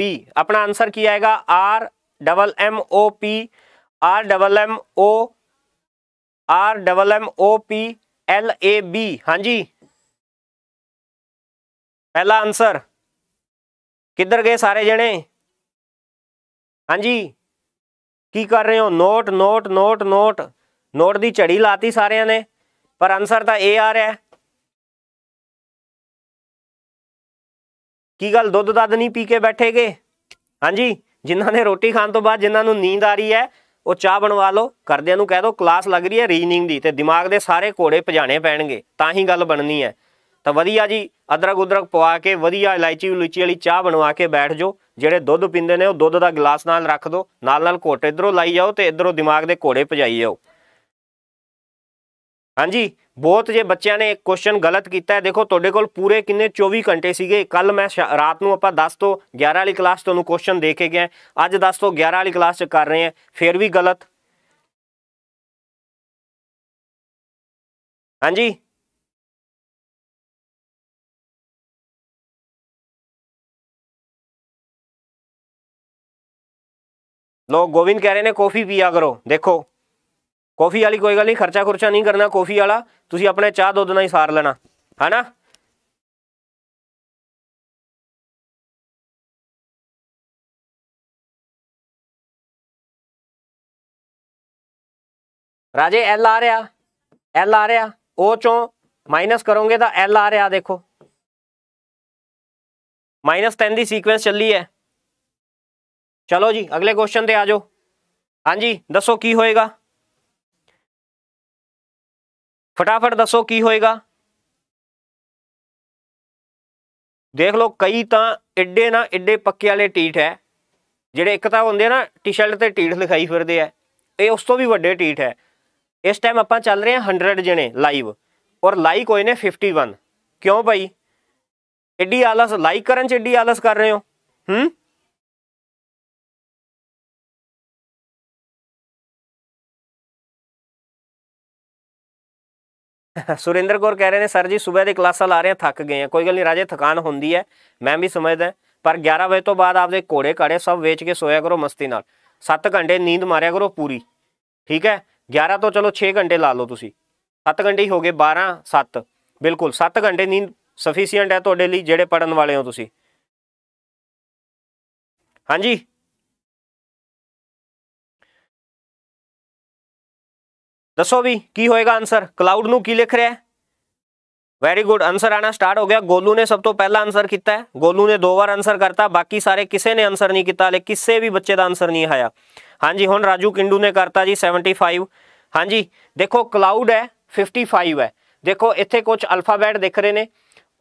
बी अपना आंसर की आएगा R double M O P R double M O R double M O P L A B ਹਾਂਜੀ ਪਹਿਲਾ ਆਨਸਰ ਕਿੱਧਰ ਗਏ ਸਾਰੇ ਜਣੇ ਹਾਂਜੀ ਕੀ ਕਰ ਰਹੇ ਹੋ note note note note note ਦੀ ਝੜੀ ਲਾਤੀ ਸਾਰਿਆਂ ਨੇ ਪਰ ਆਨਸਰ ਤਾਂ ਇਹ ਆ ਰਿਹਾ ਕੀ ਗੱਲ ਦੁੱਧ ਦੱਧ ਨਹੀਂ ਪੀ ਕੇ ਬੈਠੇਗੇ ਹਾਂਜੀ ਜਿਨ੍ਹਾਂ ਨੇ ਰੋਟੀ ਖਾਣ ਤੋਂ ਬਾਅਦ ਜਿਨ੍ਹਾਂ ਨੂੰ ਨੀਂਦ ਆ ਰਹੀ ਹੈ ਉਹ ਚਾਹ ਬਣਵਾ ਲਓ ਕਰਦਿਆਂ ਨੂੰ ਕਹਿ ਦਿਓ ਕਲਾਸ ਲੱਗ ਰਹੀ ਹੈ ਰੀਜਨਿੰਗ ਦੀ ਤੇ ਦਿਮਾਗ ਦੇ ਸਾਰੇ ਕੋੜੇ ਭਜਾਣੇ ਪੈਣਗੇ ਤਾਂ ਹੀ ਗੱਲ ਬਣਨੀ ਹੈ ਤਾਂ ਵਧੀਆ ਜੀ ਅਦਰਕ ਉਦਰਕ ਪਵਾ ਕੇ ਵਧੀਆ ਇਲਾਇਚੀ ਉਲੂਚੀ ਵਾਲੀ ਚਾਹ ਬਣਵਾ ਕੇ ਬੈਠ ਜਾਓ ਜਿਹੜੇ ਦੁੱਧ ਪੀਂਦੇ ਨੇ ਉਹ ਦੁੱਧ ਦਾ ਗਲਾਸ ਨਾਲ ਰੱਖ ਦਿਓ ਨਾਲ ਨਾਲ ਘੋਟੇ ਇਧਰੋਂ ਲਾਈ ਜਾਓ ਤੇ ਇਧਰੋਂ ਦਿਮਾਗ ਦੇ ਕੋੜੇ ਭਜਾਈ ਜਾਓ ਹਾਂਜੀ ਬਹੁਤ ਜੇ ਬੱਚਿਆਂ ਨੇ ਇੱਕ ਕੁਐਸਚਨ ਗਲਤ ਕੀਤਾ ਹੈ ਦੇਖੋ ਤੁਹਾਡੇ ਕੋਲ ਪੂਰੇ ਕਿੰਨੇ 24 ਘੰਟੇ ਸੀਗੇ ਕੱਲ ਮੈਂ ਰਾਤ ਨੂੰ ਆਪਾਂ 10 ਤੋਂ 11 ਵਾਲੀ ਕਲਾਸ ਤੁਹਾਨੂੰ ਕੁਐਸਚਨ ਦੇ ਕੇ ਗਿਆ ਅੱਜ 10 ਤੋਂ 11 ਵਾਲੀ ਕਲਾਸ ਚ ਕਰ ਰਹੇ ਆ ਫੇਰ ਵੀ ਗਲਤ ਹਾਂਜੀ ਲੋ ਗੋਵਿੰਦ ਕਹਿ ਰਹੇ ਨੇ ਕਾਫੀ ਪੀਆ ਕਰੋ ਦੇਖੋ ਕਾਫੀ ਵਾਲੀ ਕੋਈ ਗੱਲ ਨਹੀਂ ਖਰਚਾ ਖੁਰਚਾ ਨਹੀਂ ਕਰਨਾ ਕਾਫੀ ਵਾਲਾ ਤੁਸੀਂ ਆਪਣੇ ਚਾਹ ਦੁੱਧ ਨਾਲ ਹੀ ਸਾਰ ਲੈਣਾ ਹੈਨਾ ਰਾਜੇ ਐਲ ਆ ਰਿਹਾ ਐਲ ਆ ਰਿਹਾ ਉਹ ਚੋਂ ਮਾਈਨਸ ਕਰੋਗੇ ਤਾਂ ਐਲ ਆ ਰਿਹਾ ਦੇਖੋ ਮਾਈਨਸ 10 ਦੀ ਸੀਕੁਐਂਸ ਚੱਲੀ ਹੈ ਚਲੋ ਜੀ ਅਗਲੇ ਕੁਐਸਚਨ ਤੇ ਆ ਜਾਓ ਹਾਂਜੀ ਦੱਸੋ ਕੀ ਹੋਏਗਾ ਫਟਾਫਟ ਦੱਸੋ ਕੀ ਹੋਏਗਾ ਦੇਖ ਲਓ ਕਈ ਤਾਂ ਐਡੇ ਨਾ ਐਡੇ ਪੱਕੇ ਵਾਲੇ ਟੀਟ ਹੈ ਜਿਹੜੇ ਇੱਕ ਤਾਂ ਹੁੰਦੇ ਨਾ ਟੀ-ਸ਼ਰਟ ਤੇ ਟੀਟ ਲਿਖਾਈ ਫਿਰਦੇ ਆ ਇਹ ਉਸ ਤੋਂ ਵੀ ਵੱਡੇ ਟੀਟ ਹੈ ਇਸ ਟਾਈਮ ਆਪਾਂ ਚੱਲ ਰਹੇ ਹਾਂ 100 ਜਣੇ ਲਾਈਵ ਔਰ ਲਾਈਕ ਹੋਏ ਨੇ 51 ਕਿਉਂ ਭਾਈ ਐਡੀ ਆਲਸ ਲਾਈਕ ਕਰਨ ਚ ਐਡੀ ਆਲਸ ਕਰ ਰਹੇ ਹੋ ਹੂੰ ਸੁਰਿੰਦਰ ਗੌਰ ਕਹਿ ਰਹੇ ਨੇ ਸਰ ਜੀ ਸਵੇਰ ਦੀ ਕਲਾਸਾਂ ਲਾ ਰਹੇ ਆ ਥੱਕ ਗਏ ਆ ਕੋਈ ਗੱਲ ਨਹੀਂ ਰਾਜੇ ਥਕਾਨ ਹੁੰਦੀ ਹੈ ਮੈਂ ਵੀ ਸਮਝਦਾ ਪਰ 11 ਵਜੇ ਤੋਂ ਬਾਅਦ ਆਪਦੇ ਘੋੜੇ ਕਾੜੇ ਸਭ ਵੇਚ ਕੇ ਸੋਇਆ ਕਰੋ ਮਸਤੀ ਨਾਲ 7 ਘੰਟੇ ਨੀਂਦ ਮਾਰਿਆ ਕਰੋ ਪੂਰੀ ਠੀਕ ਹੈ 11 ਤੋਂ ਚਲੋ 6 ਘੰਟੇ ਲਾ ਲਓ ਤੁਸੀਂ 7 ਘੰਟੇ ਹੀ ਹੋ ਗਏ 12 7 ਬਿਲਕੁਲ 7 ਘੰਟੇ ਨੀਂਦ ਸਫੀਸ਼ੀਐਂਟ ਹੈ ਤੁਹਾਡੇ ਲਈ ਜਿਹੜੇ ਪੜਨ ਵਾਲੇ ਹੋ ਤੁਸੀਂ ਹਾਂਜੀ ਦੱਸੋ ਵੀ ਕੀ ਹੋਏਗਾ ਆਨਸਰ ਕਲਾਉਡ ਨੂੰ ਕੀ ਲਿਖ ਰਿਹਾ ਹੈ ਵੈਰੀ ਗੁੱਡ ਆਨਸਰ ਆਣਾ ਸਟਾਰਟ ਹੋ ਗਿਆ ਗੋਲੂ ਨੇ ਸਭ ਤੋਂ ਪਹਿਲਾ ਆਨਸਰ ਕੀਤਾ ਹੈ ਗੋਲੂ ਨੇ ਦੋ ਵਾਰ ਆਨਸਰ ਕਰਤਾ ਬਾਕੀ ਸਾਰੇ ਕਿਸੇ ਨੇ ਆਨਸਰ ਨਹੀਂ ਕੀਤਾ ਲੇ ਕਿਸੇ ਵੀ ਬੱਚੇ ਦਾ ਆਨਸਰ ਨਹੀਂ ਆਇਆ ਹਾਂਜੀ ਹੁਣ ਰਾਜੂ ਕਿੰਡੂ ਨੇ ਕਰਤਾ ਜੀ 75 ਹਾਂਜੀ ਦੇਖੋ ਕਲਾਉਡ ਹੈ 55 ਹੈ ਦੇਖੋ ਇੱਥੇ ਕੁਝ ਅਲਫਾਬੈਟ ਦਿਖ ਰਹੇ ਨੇ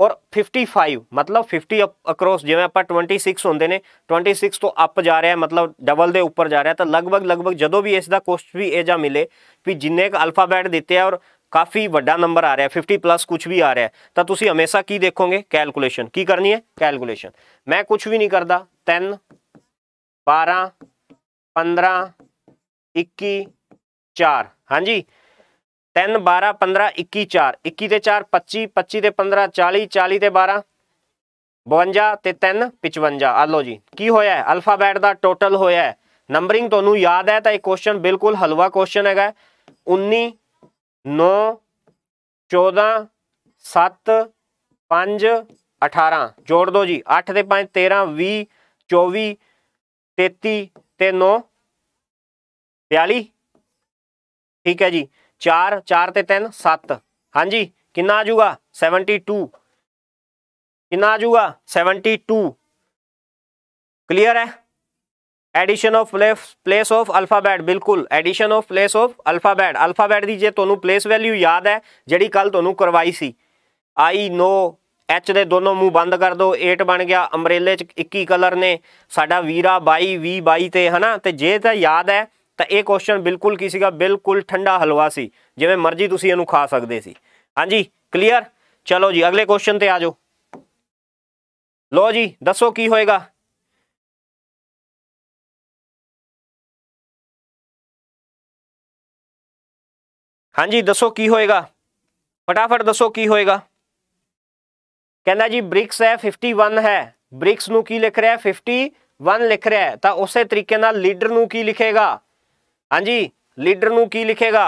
ਔਰ 55 ਮਤਲਬ 50 ਅਕ੍ਰੋਸ ਜਿਵੇਂ ਆਪਾਂ 26 ਹੁੰਦੇ ਨੇ 26 ਤੋਂ ਅਪ ਜਾ ਰਿਹਾ ਮਤਲਬ ਡਬਲ ਦੇ ਉੱਪਰ ਜਾ ਰਿਹਾ ਤਾਂ ਲਗਭਗ ਲਗਭਗ ਜਦੋਂ ਵੀ ਇਸ ਦਾ ਕੋਸਟ ਵੀ ਇਹ ਜਾ ਮਿਲੇ ਵੀ ਜਿੰਨੇ ਕ ਅਲਫਾਬੈਟ ਦਿੱਤੇ ਆ ਔਰ ਕਾਫੀ ਵੱਡਾ ਨੰਬਰ ਆ ਰਿਹਾ 50 ਪਲੱਸ ਕੁਝ ਵੀ ਆ ਰਿਹਾ ਤਾਂ ਤੁਸੀਂ ਹਮੇਸ਼ਾ ਕੀ ਦੇਖੋਗੇ ਕੈਲਕੂਲੇਸ਼ਨ ਕੀ ਕਰਨੀ ਹੈ ਕੈਲਕੂਲੇਸ਼ਨ ਮੈਂ ਕੁਝ ਵੀ ਨਹੀਂ ਕਰਦਾ 3 12 15 21 4 ਹਾਂਜੀ 3 12 15 21 4 21 ਤੇ 4 25 25 ਤੇ 15 40 40 ਤੇ 12 52 ਤੇ 3 55 ਆ ਲਓ ਜੀ ਕੀ ਹੋਇਆ ਅਲਫਾਬੈਟ ਦਾ ਟੋਟਲ ਹੋਇਆ ਹੈ ਨੰਬਰਿੰਗ ਤੁਹਾਨੂੰ ਯਾਦ ਹੈ ਤਾਂ ਇਹ ਕੁਐਸਚਨ ਬਿਲਕੁਲ ਹਲਵਾ ਕੁਐਸਚਨ ਹੈਗਾ 19 9 14 7 5 18 ਜੋੜ ਦਿਓ ਜੀ 8 ਤੇ 5 13 20 24 33 ਤੇ 9 42 ਠੀਕ ਹੈ ਜੀ 4 4 ਤੇ 3 7 ਹਾਂਜੀ ਕਿੰਨਾ ਆ ਜਾਊਗਾ 72 ਕਿੰਨਾ ਆ ਜਾਊਗਾ 72 ਕਲੀਅਰ ਹੈ addition of place of alphabet ਬਿਲਕੁਲ addition of place of alphabet alphabet ਦੀ ਜੇ ਤੁਹਾਨੂੰ ਪਲੇਸ ਵੈਲਿਊ ਯਾਦ ਹੈ ਜਿਹੜੀ ਕੱਲ ਤੁਹਾਨੂੰ ਕਰਵਾਈ ਸੀ ਆਈ ਨੋ ਐਚ ਦੇ ਦੋਨੋਂ ਮੂੰਹ ਬੰਦ ਕਰ ਦੋ 8 ਬਣ ਗਿਆ ਅੰਬਰੇਲੇ ਚ 21 ਕਲਰ ਨੇ ਸਾਡਾ ਵੀਰਾ 22 22 ਤੇ ਹਨਾ ਤੇ ਜੇ ਤਾਂ ਯਾਦ ਹੈ ਤਾਂ ਇਹ ਕੁਐਸਚਨ ਬਿਲਕੁਲ ਕੀ ਸੀਗਾ ਬਿਲਕੁਲ ਠੰਡਾ ਹਲਵਾ ਸੀ ਜਿਵੇਂ ਮਰਜ਼ੀ ਤੁਸੀਂ ਇਹਨੂੰ ਖਾ ਸਕਦੇ ਸੀ ਹਾਂਜੀ ਕਲੀਅਰ ਚਲੋ ਜੀ ਅਗਲੇ ਕੁਐਸਚਨ ਤੇ ਆ ਜਾਓ ਲੋ ਜੀ ਦੱਸੋ ਕੀ ਹੋਏਗਾ ਹਾਂਜੀ ਦੱਸੋ ਕੀ ਹੋਏਗਾ ਫਟਾਫਟ ਦੱਸੋ ਕੀ ਹੋਏਗਾ ਕਹਿੰਦਾ ਜੀ ਬ੍ਰਿਕਸ ਹੈ 51 ਹੈ ਬ੍ਰਿਕਸ ਨੂੰ ਕੀ ਲਿਖ ਰਿਹਾ 51 ਲਿਖ ਰਿਹਾ ਤਾਂ ਉਸੇ ਤਰੀਕੇ ਨਾਲ ਲੀਡਰ ਨੂੰ ਕੀ ਲਿਖੇਗਾ ਹਾਂਜੀ ਲੀਡਰ ਨੂੰ ਕੀ ਲਿਖੇਗਾ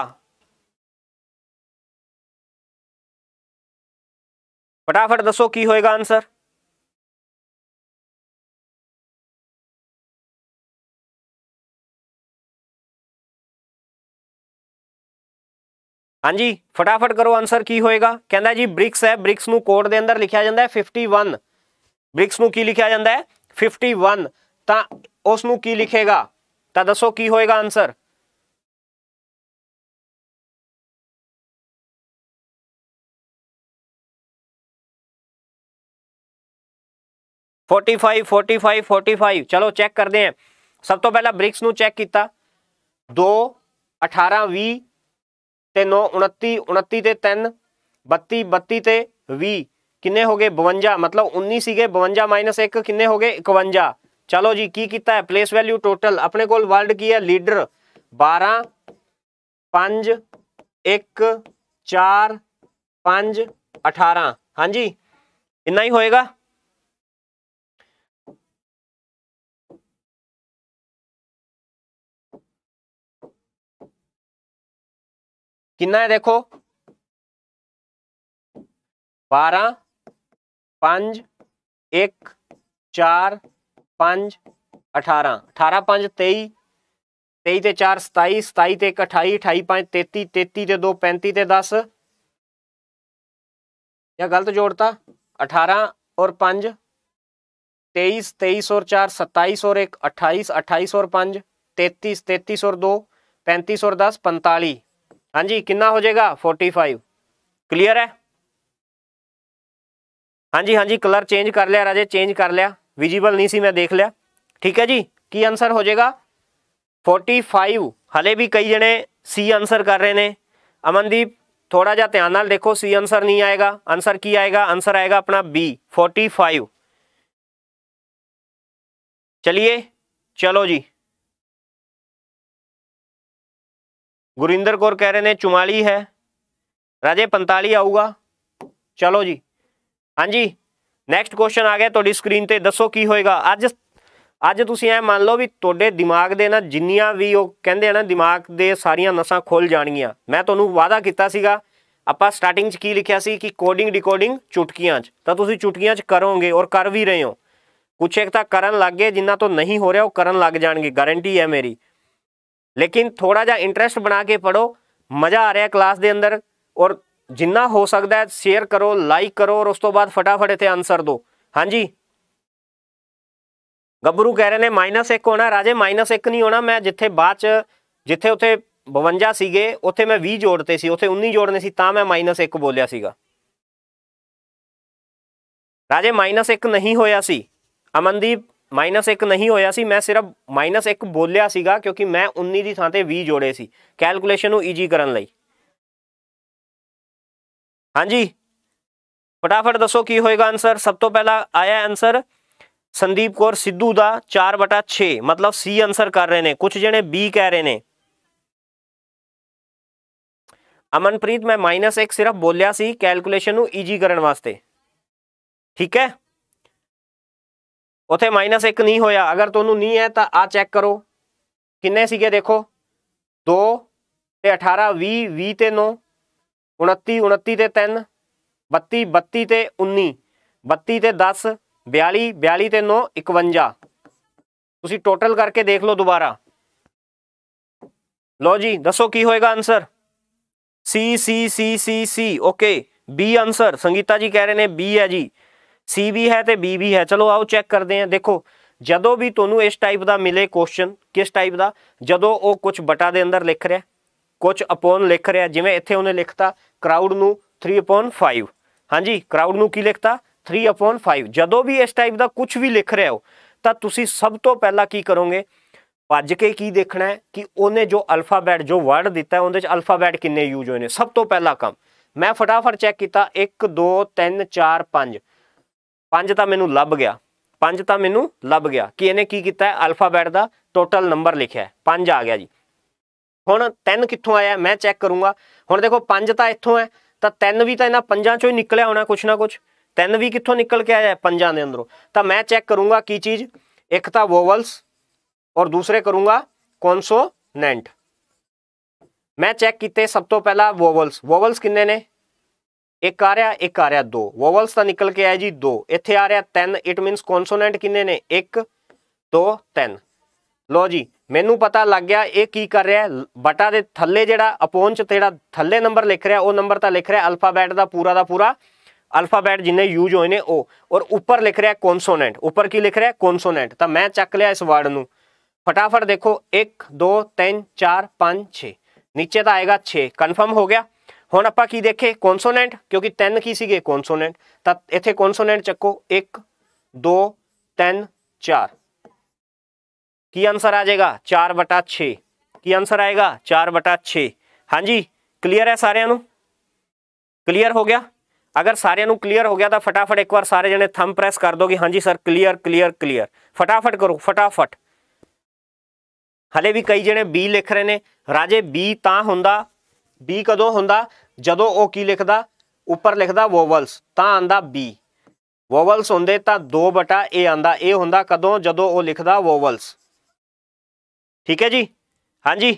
ਫਟਾਫਟ ਦੱਸੋ ਕੀ ਹੋਏਗਾ ਆਨਸਰ ਹਾਂਜੀ ਫਟਾਫਟ ਕਰੋ ਆਨਸਰ ਕੀ ਹੋਏਗਾ ਕਹਿੰਦਾ ਜੀ ਬ੍ਰਿਕਸ ਹੈ ਬ੍ਰਿਕਸ ਨੂੰ ਕੋਡ ਦੇ ਅੰਦਰ ਲਿਖਿਆ ਜਾਂਦਾ ਹੈ 51 ਬ੍ਰਿਕਸ ਨੂੰ ਕੀ ਲਿਖਿਆ ਜਾਂਦਾ ਹੈ 51 ਤਾਂ ਉਸ ਨੂੰ ਕੀ ਲਿਖੇਗਾ ਤਾਂ ਦੱਸੋ ਕੀ ਹੋਏਗਾ ਆਨਸਰ 45 45 45 ਚਲੋ ਚੈੱਕ ਕਰਦੇ ਹਾਂ ਸਭ ਤੋਂ ਪਹਿਲਾਂ ਬ੍ਰਿਕਸ ਨੂੰ ਚੈੱਕ ਕੀਤਾ 2 18 20 3 9 29 29 ਤੇ 3 32 32 ਤੇ 20 ਕਿੰਨੇ ਹੋ ਗਏ 52 ਮਤਲਬ 19 ਸੀਗੇ 52 1 ਕਿੰਨੇ ਹੋ ਗਏ 51 ਚਲੋ ਜੀ ਕੀ ਕੀਤਾ ਹੈ ਪਲੇਸ ਵੈਲਿਊ ਟੋਟਲ ਆਪਣੇ ਕੋਲ ਵਰਲਡ ਕੀ ਹੈ ਲੀਡਰ 12 5 1 4 5 18 ਹਾਂਜੀ ਇੰਨਾ ਹੀ ਹੋਏਗਾ कितना है देखो बारह पांच एक चार पांच अठारह अठारह पांच तेई तेई ते चार सताई सताई ते एक अठाई अठाई पांच तेती तेती ते दो पैंती ते दस या गलत जोड़ता अठारह और पांच तेईस तेईस और चार सत्ताईस और एक अट्ठाईस अट्ठाईस और पांच तेतीस तेतीस और दो पैंतीस और दस पैंतालीस हाँ जी कि हो जाएगा फोर्टी फाइव क्लीयर है हाँ जी हाँ जी कलर चेंज कर लिया राजे चेंज कर लिया विजिबल नहीं सी मैं देख लिया ठीक है जी की आंसर हो जाएगा फोर्टी फाइव हले भी कई जने सी आंसर कर रहे ने अमनदीप थोड़ा जा ध्यान देखो सी आंसर नहीं आएगा आंसर की आएगा आंसर आएगा अपना बी फोर्टी फाइव चलिए चलो जी ਗੁਰਿੰਦਰ ਕੌਰ ਕਹਿ ਰਹੇ ਨੇ 44 ਹੈ ਰਾਜੇ 45 ਆਊਗਾ ਚਲੋ ਜੀ ਹਾਂਜੀ ਨੈਕਸਟ ਕੁਐਸਚਨ ਆ ਗਿਆ ਤੁਹਾਡੀ ਸਕਰੀਨ ਤੇ ਦੱਸੋ ਕੀ ਹੋਏਗਾ ਅੱਜ ਅੱਜ ਤੁਸੀਂ ਐ ਮੰਨ ਲਓ ਵੀ ਤੁਹਾਡੇ ਦਿਮਾਗ ਦੇ ਨਾਲ ਜਿੰਨੀਆਂ ਵੀ ਉਹ ਕਹਿੰਦੇ ਆ ਨਾ ਦਿਮਾਗ ਦੇ ਸਾਰੀਆਂ ਨਸਾਂ ਖੁੱਲ ਜਾਣਗੀਆਂ ਮੈਂ ਤੁਹਾਨੂੰ ਵਾਅਦਾ ਕੀਤਾ ਸੀਗਾ ਆਪਾਂ ਸਟਾਰਟਿੰਗ 'ਚ ਕੀ ਲਿਖਿਆ ਸੀ ਕਿ ਕੋਡਿੰਗ ਡੀਕੋਡਿੰਗ ਚੁਟਕੀਆਂ 'ਚ ਤਾਂ ਤੁਸੀਂ ਚੁਟਕੀਆਂ 'ਚ ਕਰੋਗੇ ਔਰ ਕਰ ਵੀ ਰਹੇ ਹੋ ਕੁਛ ਇੱਕ ਤਾਂ ਕਰਨ ਲੱਗੇ ਜਿੰਨਾ ਤੋਂ ਨਹੀਂ ਹੋ ਰਿਹਾ ਉਹ ਕਰਨ ਲੱਗ ਜਾਣਗੇ ਗਾਰੰਟੀ ਹੈ ਮੇਰੀ ਲੇਕਿਨ ਥੋੜਾ ਜਿਹਾ ਇੰਟਰਸਟ ਬਣਾ ਕੇ ਪੜੋ ਮਜ਼ਾ ਆ ਰਿਹਾ ਕਲਾਸ ਦੇ ਅੰਦਰ ਔਰ ਜਿੰਨਾ ਹੋ ਸਕਦਾ ਹੈ ਸ਼ੇਅਰ ਕਰੋ ਲਾਈਕ ਕਰੋ ਔਰ ਉਸ ਤੋਂ ਬਾਅਦ ਫਟਾਫਟ ਇਥੇ ਆਨਸਰ ਦਿਓ ਹਾਂਜੀ ਗੱਭਰੂ ਕਹਿ ਰਹੇ ਨੇ -1 ਹੋਣਾ ਰਾਜੇ -1 ਨਹੀਂ ਹੋਣਾ ਮੈਂ ਜਿੱਥੇ ਬਾਅਦ ਚ ਜਿੱਥੇ ਉਥੇ 52 ਸੀਗੇ ਉਥੇ ਮੈਂ 20 ਜੋੜਤੇ ਸੀ ਉਥੇ 19 ਜੋੜਨੇ ਸੀ ਤਾਂ ਮੈਂ -1 ਬੋਲਿਆ ਸੀਗਾ ਰਾਜੇ -1 ਨਹੀਂ ਹੋਇਆ ਸੀ ਅਮਨਦੀਪ -1 ਨਹੀਂ ਹੋਇਆ ਸੀ ਮੈਂ ਸਿਰਫ -1 ਬੋਲਿਆ ਸੀਗਾ ਕਿਉਂਕਿ ਮੈਂ 19 ਦੀ ਥਾਂ ਤੇ 20 ਜੋੜੇ ਸੀ ਕੈਲਕੂਲੇਸ਼ਨ ਨੂੰ ਈਜੀ ਕਰਨ ਲਈ ਹਾਂਜੀ ਫਟਾਫਟ ਦੱਸੋ ਕੀ ਹੋਏਗਾ ਆਨਸਰ ਸਭ ਤੋਂ ਪਹਿਲਾਂ ਆਇਆ ਆਨਸਰ ਸੰਦੀਪ ਕੌਰ ਸਿੱਧੂ ਦਾ 4/6 ਮਤਲਬ ਸੀ ਆਨਸਰ ਕਰ ਰਹੇ ਨੇ ਕੁਝ ਜਣੇ ਬੀ ਕਹਿ ਰਹੇ ਨੇ ਅਮਨਪ੍ਰੀਤ ਮੈਂ -1 ਸਿਰਫ ਬੋਲਿਆ ਸੀ ਕੈਲਕੂਲੇਸ਼ਨ ਨੂੰ ਈਜੀ ਕਰਨ ਵਾਸਤੇ ਠੀਕ ਹੈ ਉਥੇ ਮਾਈਨਸ -1 ਨਹੀਂ ਹੋਇਆ ਅਗਰ ਤੁਹਾਨੂੰ ਨਹੀਂ ਹੈ ਤਾਂ ਆ ਚੈੱਕ ਕਰੋ ਕਿੰਨੇ ਸੀਗੇ ਦੇਖੋ 2 ਤੇ 18 20 20 ਤੇ 9 29 29 ਤੇ 3 32 32 ਤੇ 19 32 ਤੇ 10 42 42 ਤੇ 9 51 ਤੁਸੀਂ ਟੋਟਲ ਕਰਕੇ ਦੇਖ ਲਓ ਦੁਬਾਰਾ ਲਓ ਜੀ ਦੱਸੋ ਕੀ ਹੋਏਗਾ answer C C C C C okay B answer Sangeeta ji ਕਹਿ ਰਹੇ ਨੇ ਬੀ ਹੈ ਜੀ ਸੀ ਵੀ ਹੈ ਤੇ ਬੀ ਵੀ ਹੈ ਚਲੋ ਆਓ ਚੈੱਕ ਕਰਦੇ ਹਾਂ ਦੇਖੋ ਜਦੋਂ ਵੀ ਤੁਹਾਨੂੰ ਇਸ ਟਾਈਪ ਦਾ ਮਿਲੇ ਕੁਐਸਚਨ ਕਿਸ ਟਾਈਪ ਦਾ ਜਦੋਂ ਉਹ ਕੁਝ ਬਟਾ ਦੇ ਅੰਦਰ ਲਿਖ ਰਿਹਾ ਕੁਝ ਅਪੋਨ ਲਿਖ ਰਿਹਾ ਜਿਵੇਂ ਇੱਥੇ ਉਹਨੇ ਲਿਖਤਾ ਕਰਾਊਡ ਨੂੰ 3/5 ਹਾਂਜੀ ਕਰਾਊਡ ਨੂੰ ਕੀ ਲਿਖਤਾ 3/5 ਜਦੋਂ ਵੀ ਇਸ ਟਾਈਪ ਦਾ ਕੁਝ ਵੀ ਲਿਖ ਰਿਹਾ ਹੋ ਤਾਂ ਤੁਸੀਂ ਸਭ ਤੋਂ ਪਹਿਲਾਂ ਕੀ ਕਰੋਗੇ ਭੱਜ ਕੇ ਕੀ ਦੇਖਣਾ ਹੈ ਕਿ ਉਹਨੇ ਜੋ ਅਲਫਾਬੈਟ ਜੋ ਵਰਡ ਦਿੱਤਾ ਉਹਦੇ ਚ ਅਲਫਾਬੈਟ ਕਿੰਨੇ ਯੂਜ਼ ਹੋਏ ਨੇ ਸਭ ਤੋਂ ਪਹਿਲਾ ਕੰਮ ਮੈਂ ਫਟਾਫਟ ਚੈੱਕ ਕੀਤਾ 1 2 3 4 5 ਪੰਜ ਤਾਂ ਮੈਨੂੰ ਲੱਭ ਗਿਆ ਪੰਜ ਤਾਂ ਮੈਨੂੰ ਲੱਭ ਗਿਆ ਕਿ ਇਹਨੇ ਕੀ ਕੀਤਾ ਹੈ ਅਲਫਾਬੈਟ ਦਾ ਟੋਟਲ ਨੰਬਰ ਲਿਖਿਆ ਹੈ ਪੰਜ ਆ ਗਿਆ ਜੀ ਹੁਣ ਤਿੰਨ ਕਿੱਥੋਂ ਆਇਆ ਮੈਂ ਚੈੱਕ ਕਰੂੰਗਾ ਹੁਣ ਦੇਖੋ ਪੰਜ ਤਾਂ ਇੱਥੋਂ ਹੈ ਤਾਂ ਤਿੰਨ ਵੀ ਤਾਂ ਇਹਨਾਂ ਪੰਜਾਂ ਚੋਂ ਹੀ ਨਿਕਲਿਆ ਹੋਣਾ ਕੁਛ ਨਾ ਕੁਛ ਤਿੰਨ ਵੀ ਕਿੱਥੋਂ ਨਿਕਲ ਕੇ ਆਇਆ ਪੰਜਾਂ ਦੇ ਅੰਦਰੋਂ ਤਾਂ ਮੈਂ ਚੈੱਕ ਕਰੂੰਗਾ ਕੀ ਚੀਜ਼ ਇੱਕ ਤਾਂ ਵੋਵਲਸ ਔਰ ਦੂਸਰੇ ਕਰੂੰਗਾ ਕੌਨਸੋਨੈਂਟ ਮੈਂ ਚੈੱਕ ਕੀਤੇ ਸਭ ਤੋਂ ਪਹਿਲਾਂ ਵੋਵਲਸ ਵੋਵਲਸ ਕਿੰਨੇ ਨੇ ਇੱਕ ਆ ਰਿਹਾ ਇੱਕ ਆ ਰਿਹਾ ਦੋ ਵੋਵਲਸ ਤਾਂ ਨਿਕਲ ਕੇ ਆਇਆ ਜੀ ਦੋ ਇੱਥੇ ਆ ਰਿਹਾ ਤਿੰਨ ਇਟ ਮੀਨਸ ਕੌਨਸੋਨੈਂਟ ਕਿੰਨੇ ਨੇ ਇੱਕ ਦੋ ਤਿੰਨ ਲੋ ਜੀ ਮੈਨੂੰ ਪਤਾ ਲੱਗ ਗਿਆ ਇਹ ਕੀ ਕਰ ਰਿਹਾ ਬਟਾ ਦੇ ਥੱਲੇ ਜਿਹੜਾ ਅਪੋਨ ਚ ਜਿਹੜਾ ਥੱਲੇ ਨੰਬਰ ਲਿਖ ਰਿਹਾ ਉਹ ਨੰਬਰ ਤਾਂ ਲਿਖ ਰਿਹਾ ਅਲਫਾਬੈਟ ਦਾ ਪੂਰਾ ਦਾ ਪੂਰਾ ਅਲਫਾਬੈਟ ਜਿੰਨੇ ਯੂਜ ਹੋਏ ਨੇ ਉਹ ਔਰ ਉੱਪਰ ਲਿਖ ਰਿਹਾ ਕੌਨਸੋਨੈਂਟ ਉੱਪਰ ਕੀ ਲਿਖ ਰਿਹਾ ਕੌਨਸੋਨੈਂਟ ਤਾਂ ਮੈਂ ਚੱਕ ਲਿਆ ਇਸ ਵਰਡ ਨੂੰ ਫਟਾਫਟ ਦੇਖੋ 1 2 3 4 5 6 ਨੀਚੇ ਤਾਂ ਆਏਗਾ 6 ਕਨਫਰਮ ਹੋ ਗਿਆ ਹੁਣ ਆਪਾਂ ਕੀ ਦੇਖੇ ਕੌਨਸੋਨੈਂਟ ਕਿਉਂਕਿ ਤਿੰਨ ਕੀ ਸੀਗੇ ਕੌਨਸੋਨੈਂਟ ਤਾਂ ਇੱਥੇ ਕੌਨਸੋਨੈਂਟ ਚੱਕੋ 1 2 3 4 ਕੀ ਆਨਸਰ ਆ ਜਾਏਗਾ 4/6 ਕੀ ਆਨਸਰ ਆਏਗਾ 4/6 ਹਾਂਜੀ ਕਲੀਅਰ ਹੈ ਸਾਰਿਆਂ ਨੂੰ ਕਲੀਅਰ ਹੋ ਗਿਆ ਅਗਰ ਸਾਰਿਆਂ ਨੂੰ ਕਲੀਅਰ ਹੋ ਗਿਆ ਤਾਂ ਫਟਾਫਟ ਇੱਕ ਵਾਰ ਸਾਰੇ ਜਣੇ ਥੰਬ ਪ੍ਰੈਸ ਕਰ ਦੋਗੇ ਹਾਂਜੀ ਸਰ ਕਲੀਅਰ ਕਲੀਅਰ ਕਲੀਅਰ ਫਟਾਫਟ ਕਰੋ ਫਟਾਫਟ ਹਲੇ ਵੀ ਕਈ ਜਣੇ ਬੀ ਲਿਖ ਰਹੇ ਨੇ ਰਾਜੇ ਬੀ ਤਾਂ ਹੁੰਦਾ ਬੀ ਕਦੋਂ ਹੁੰਦਾ ਜਦੋਂ ਉਹ ਕੀ ਲਿਖਦਾ ਉੱਪਰ ਲਿਖਦਾ ਵੋਵਲਸ ਤਾਂ ਆਂਦਾ ਬੀ ਵੋਵਲਸ ਹੁੰਦੇ ਤਾਂ 2 ਬਟਾ ਏ ਆਂਦਾ ਏ ਹੁੰਦਾ ਕਦੋਂ ਜਦੋਂ ਉਹ ਲਿਖਦਾ ਵੋਵਲਸ ਠੀਕ ਹੈ ਜੀ ਹਾਂਜੀ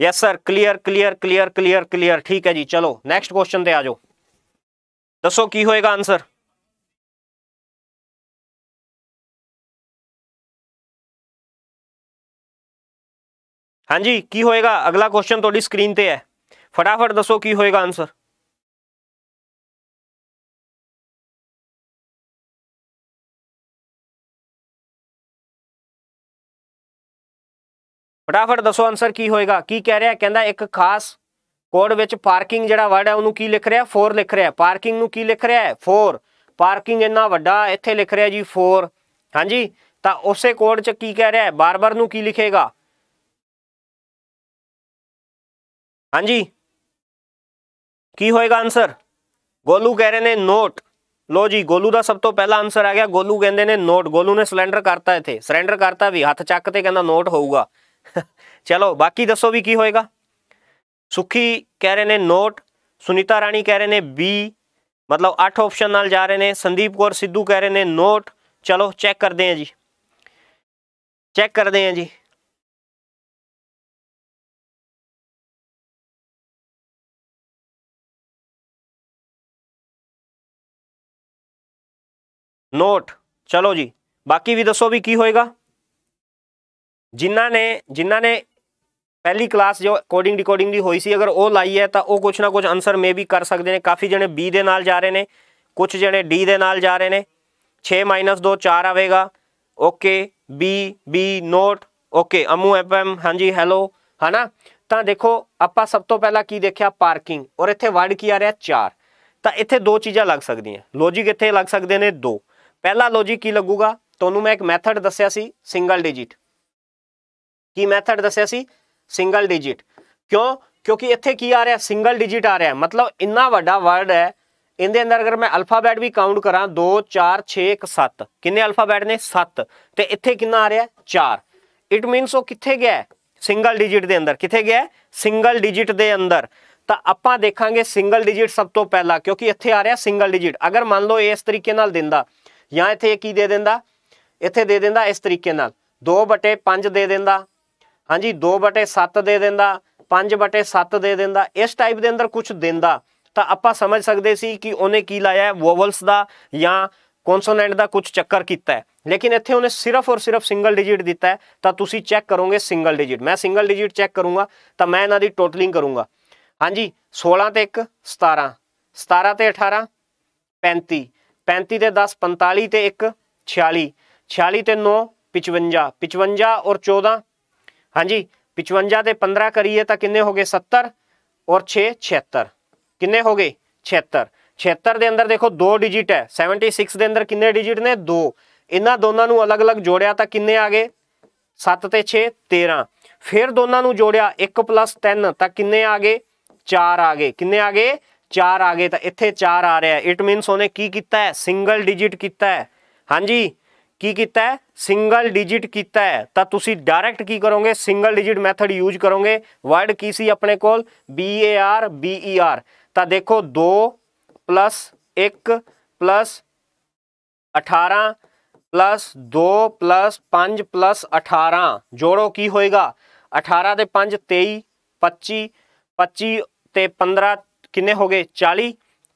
yes sir clear clear clear clear clear ਠੀਕ ਹੈ ਜੀ ਚਲੋ ਨੈਕਸਟ ਕੁਐਸਚਨ ਤੇ ਆ ਜਾਓ ਦੱਸੋ ਕੀ ਹੋਏਗਾ ਆਨਸਰ ਹਾਂਜੀ ਕੀ ਹੋਏਗਾ ਅਗਲਾ ਕੁਐਸਚਨ ਤੁਹਾਡੀ ਸਕਰੀਨ ਤੇ ਹੈ ਫਟਾਫਟ ਦੱਸੋ ਕੀ ਹੋਏਗਾ ਆਨਸਰ ਫਟਾਫਟ ਦੱਸੋ ਆਨਸਰ ਕੀ ਹੋਏਗਾ ਕੀ ਕਹਿ ਰਿਹਾ ਕਹਿੰਦਾ ਇੱਕ ਖਾਸ ਕੋਡ ਵਿੱਚ ਪਾਰਕਿੰਗ ਜਿਹੜਾ ਵਰਡ ਹੈ ਉਹਨੂੰ ਕੀ ਲਿਖ ਰਿਹਾ 4 ਲਿਖ ਰਿਹਾ ਪਾਰਕਿੰਗ ਨੂੰ ਕੀ ਲਿਖ ਰਿਹਾ ਹੈ 4 ਪਾਰਕਿੰਗ ਇੰਨਾ ਵੱਡਾ ਇੱਥੇ ਲਿਖ ਰਿਹਾ ਜੀ 4 ਹਾਂਜੀ ਤਾਂ ਉਸੇ ਕੋਡ 'ਚ ਕੀ ਕਹਿ ਰਿਹਾ ਹੈ ਬਾਰ-ਬਾਰ ਨੂੰ ਕੀ ਲਿਖੇਗਾ ਹਾਂਜੀ ਕੀ ਹੋਏਗਾ ਆਨਸਰ ਗੋਲੂ ਕਹਿ ਰਹੇ ਨੇ ਨੋਟ ਲੋ ਜੀ ਗੋਲੂ ਦਾ ਸਭ ਤੋਂ ਪਹਿਲਾ ਆਨਸਰ ਆ ਗਿਆ ਗੋਲੂ ਕਹਿੰਦੇ ਨੇ ਨੋਟ ਗੋਲੂ ਨੇ ਸਿਲੰਡਰ ਕਰਤਾ ਇੱਥੇ ਸਿਲੰਡਰ ਕਰਤਾ ਵੀ ਹੱਥ ਚੱਕ ਤੇ ਕਹਿੰਦਾ ਨੋਟ ਹੋਊਗਾ ਚਲੋ ਬਾਕੀ ਦੱਸੋ ਵੀ ਕੀ ਹੋਏਗਾ ਸੁਖੀ ਕਹਿ ਰਹੇ ਨੇ ਨੋਟ ਸੁਨੀਤਾ ਰਾਣੀ ਕਹਿ ਰਹੇ ਨੇ ਬੀ ਮਤਲਬ 8 ਆਪਸ਼ਨ ਨਾਲ ਜਾ ਰਹੇ ਨੇ ਸੰਦੀਪ ਕੌਰ ਸਿੱਧੂ ਕਹਿ ਰਹੇ ਨੇ ਨੋਟ ਚਲੋ ਚੈੱਕ ਕਰਦੇ ਹਾਂ ਜੀ ਚੈੱਕ ਕਰਦੇ ਹਾਂ ਜੀ ਨੋਟ ਚਲੋ ਜੀ ਬਾਕੀ ਵੀ ਦੱਸੋ ਵੀ ਕੀ ਹੋਏਗਾ ਜਿਨ੍ਹਾਂ ਨੇ ਜਿਨ੍ਹਾਂ ਨੇ ਪਹਿਲੀ ਕਲਾਸ ਜੋ ਕੋਡਿੰਗ ਡੀਕੋਡਿੰਗ ਦੀ ਹੋਈ ਸੀ ਅਗਰ ਉਹ ਲਾਈ ਹੈ ਤਾਂ ਉਹ ਕੁਝ ਨਾ ਕੁਝ ਆਨਸਰ ਮੇ ਵੀ ਕਰ ਸਕਦੇ ਨੇ ਕਾਫੀ ਜਣੇ ਬੀ ਦੇ ਨਾਲ ਜਾ ਰਹੇ ਨੇ ਕੁਝ ਜਣੇ ਡੀ ਦੇ ਨਾਲ ਜਾ ਰਹੇ ਨੇ 6 2 4 ਆਵੇਗਾ okay B B note okay ਅਮੂ ਐਫਐਮ ਹਾਂਜੀ ਹੈਲੋ ਹਨਾ ਤਾਂ ਦੇਖੋ ਆਪਾਂ ਸਭ ਤੋਂ ਪਹਿਲਾਂ ਕੀ ਦੇਖਿਆ ਪਾਰਕਿੰਗ ਔਰ ਇੱਥੇ ਵਰਡ ਕੀ ਆ ਰਿਹਾ 4 ਤਾਂ ਇੱਥੇ ਦੋ ਚੀਜ਼ਾਂ ਲੱਗ ਸਕਦੀਆਂ ਲੌਜੀਕ ਇੱਥੇ ਲੱਗ ਸਕਦੇ ਨੇ ਦੋ ਪਹਿਲਾ ਲੌਜੀਕ ਕੀ ਲੱਗੂਗਾ ਤੁਹਾਨੂੰ ਮੈਂ ਇੱਕ ਮੈਥਡ ਦੱਸਿਆ ਸੀ ਸਿੰਗਲ ਡਿਜੀਟ ਕੀ ਮੈਥਡ ਦੱਸਿਆ ਸੀ ਸਿੰਗਲ ਡਿਜੀਟ ਕਿਉਂ ਕਿਉਂਕਿ ਇੱਥੇ ਕੀ ਆ ਰਿਹਾ ਸਿੰਗਲ ਡਿਜੀਟ ਆ ਰਿਹਾ ਮਤਲਬ ਇੰਨਾ ਵੱਡਾ ਵਰਡ ਹੈ ਇਹਦੇ ਅੰਦਰ ਅਗਰ ਮੈਂ ਅਲਫਾਬੈਟ ਵੀ ਕਾਊਂਟ ਕਰਾਂ 2 4 6 1 7 ਕਿੰਨੇ ਅਲਫਾਬੈਟ ਨੇ 7 ਤੇ ਇੱਥੇ ਕਿੰਨਾ ਆ ਰਿਹਾ 4 ਇਟ ਮੀਨਸ ਉਹ ਕਿੱਥੇ ਗਿਆ ਸਿੰਗਲ ਡਿਜੀਟ ਦੇ ਅੰਦਰ ਕਿੱਥੇ ਗਿਆ ਸਿੰਗਲ ਡਿਜੀਟ ਦੇ ਅੰਦਰ ਤਾਂ ਆਪਾਂ ਦੇਖਾਂਗੇ ਸਿੰਗਲ ਡਿਜੀਟ ਸਭ ਤੋਂ ਪਹਿਲਾਂ ਕਿਉਂਕਿ ਇੱਥੇ ਆ ਰਿਹਾ ਸਿੰਗਲ ਡਿਜੀਟ ਅਗਰ ਮੰਨ ਲਓ ਇਸ ਤਰੀਕੇ ਨਾਲ ਦਿੰਦਾ ਜਾਂ ਇੱਥੇ ਇਹ ਕੀ ਦੇ ਦਿੰਦਾ ਇੱਥੇ ਦੇ ਦਿੰਦਾ ਇਸ ਤਰੀਕੇ ਨਾਲ 2 5 ਦੇ ਦਿੰਦਾ ਹਾਂਜੀ 2 7 ਦੇ ਦਿੰਦਾ 5 7 ਦੇ ਦਿੰਦਾ ਇਸ ਟਾਈਪ ਦੇ ਅੰਦਰ ਕੁਝ ਦਿੰਦਾ ਤਾਂ ਆਪਾਂ ਸਮਝ ਸਕਦੇ ਸੀ ਕਿ ਉਹਨੇ ਕੀ ਲਾਇਆ ਵੋਵਲਸ ਦਾ ਜਾਂ ਕੌਨਸੋਨੈਂਟ ਦਾ ਕੁਝ ਚੱਕਰ ਕੀਤਾ ਹੈ ਲੇਕਿਨ ਇੱਥੇ ਉਹਨੇ ਸਿਰਫ ਔਰ ਸਿਰਫ ਸਿੰਗਲ ਡਿਜੀਟ ਦਿੱਤਾ ਹੈ ਤਾਂ ਤੁਸੀਂ ਚੈੱਕ ਕਰੋਗੇ ਸਿੰਗਲ ਡਿਜੀਟ ਮੈਂ ਸਿੰਗਲ ਡਿਜੀਟ ਚੈੱਕ ਕਰੂੰਗਾ ਤਾਂ ਮੈਂ ਇਹਨਾਂ ਦੀ ਟੋਟਲਿੰਗ ਕਰੂੰਗਾ ਹਾਂਜੀ 16 ਤੇ 1 17 17 ਤੇ 18 35 35 ਤੇ 10 45 ਤੇ 1 46 46 ਤੇ 9 55 55 ਔਰ 14 ਹਾਂਜੀ 55 ਤੇ 15 ਕਰੀਏ ਤਾਂ ਕਿੰਨੇ ਹੋ ਗਏ 70 ਔਰ 6 76 ਕਿੰਨੇ ਹੋ ਗਏ 76 76 ਦੇ ਅੰਦਰ ਦੇਖੋ ਦੋ ਡਿਜੀਟ ਹੈ 76 ਦੇ ਅੰਦਰ ਕਿੰਨੇ ਡਿਜੀਟ ਨੇ ਦੋ ਇਹਨਾਂ ਦੋਨਾਂ ਨੂੰ ਅਲੱਗ-ਅਲੱਗ ਜੋੜਿਆ ਤਾਂ ਕਿੰਨੇ ਆ ਗਏ 7 ਤੇ 6 13 ਫਿਰ ਦੋਨਾਂ ਨੂੰ ਜੋੜਿਆ 1 3 ਤਾਂ ਕਿੰਨੇ ਆ ਗਏ 4 ਆ ਗਏ ਕਿੰਨੇ ਆ ਗਏ 4 ਆ ਗਏ ਤਾਂ ਇੱਥੇ 4 ਆ ਰਿਹਾ ਇਟ ਮੀਨਸ ਉਹਨੇ ਕੀ ਕੀਤਾ ਹੈ ਸਿੰਗਲ ਡਿਜਿਟ ਕੀਤਾ ਹੈ ਹਾਂਜੀ ਕੀ ਕੀਤਾ ਹੈ ਸਿੰਗਲ ਡਿਜਿਟ ਕੀਤਾ ਹੈ ਤਾਂ ਤੁਸੀਂ ਡਾਇਰੈਕਟ ਕੀ ਕਰੋਗੇ ਸਿੰਗਲ ਡਿਜਿਟ ਮੈਥਡ ਯੂਜ਼ ਕਰੋਗੇ ਵਰਡ ਕੀ ਸੀ ਆਪਣੇ ਕੋਲ B A R B E R ਤਾਂ ਦੇਖੋ 2 plus 1 plus 18 plus 2 plus 5 plus 18 ਜੋੜੋ ਕੀ ਹੋਏਗਾ 18 ਤੇ 5 23 25 25 ਤੇ 15 ਕਿੰਨੇ ਹੋ ਗਏ 40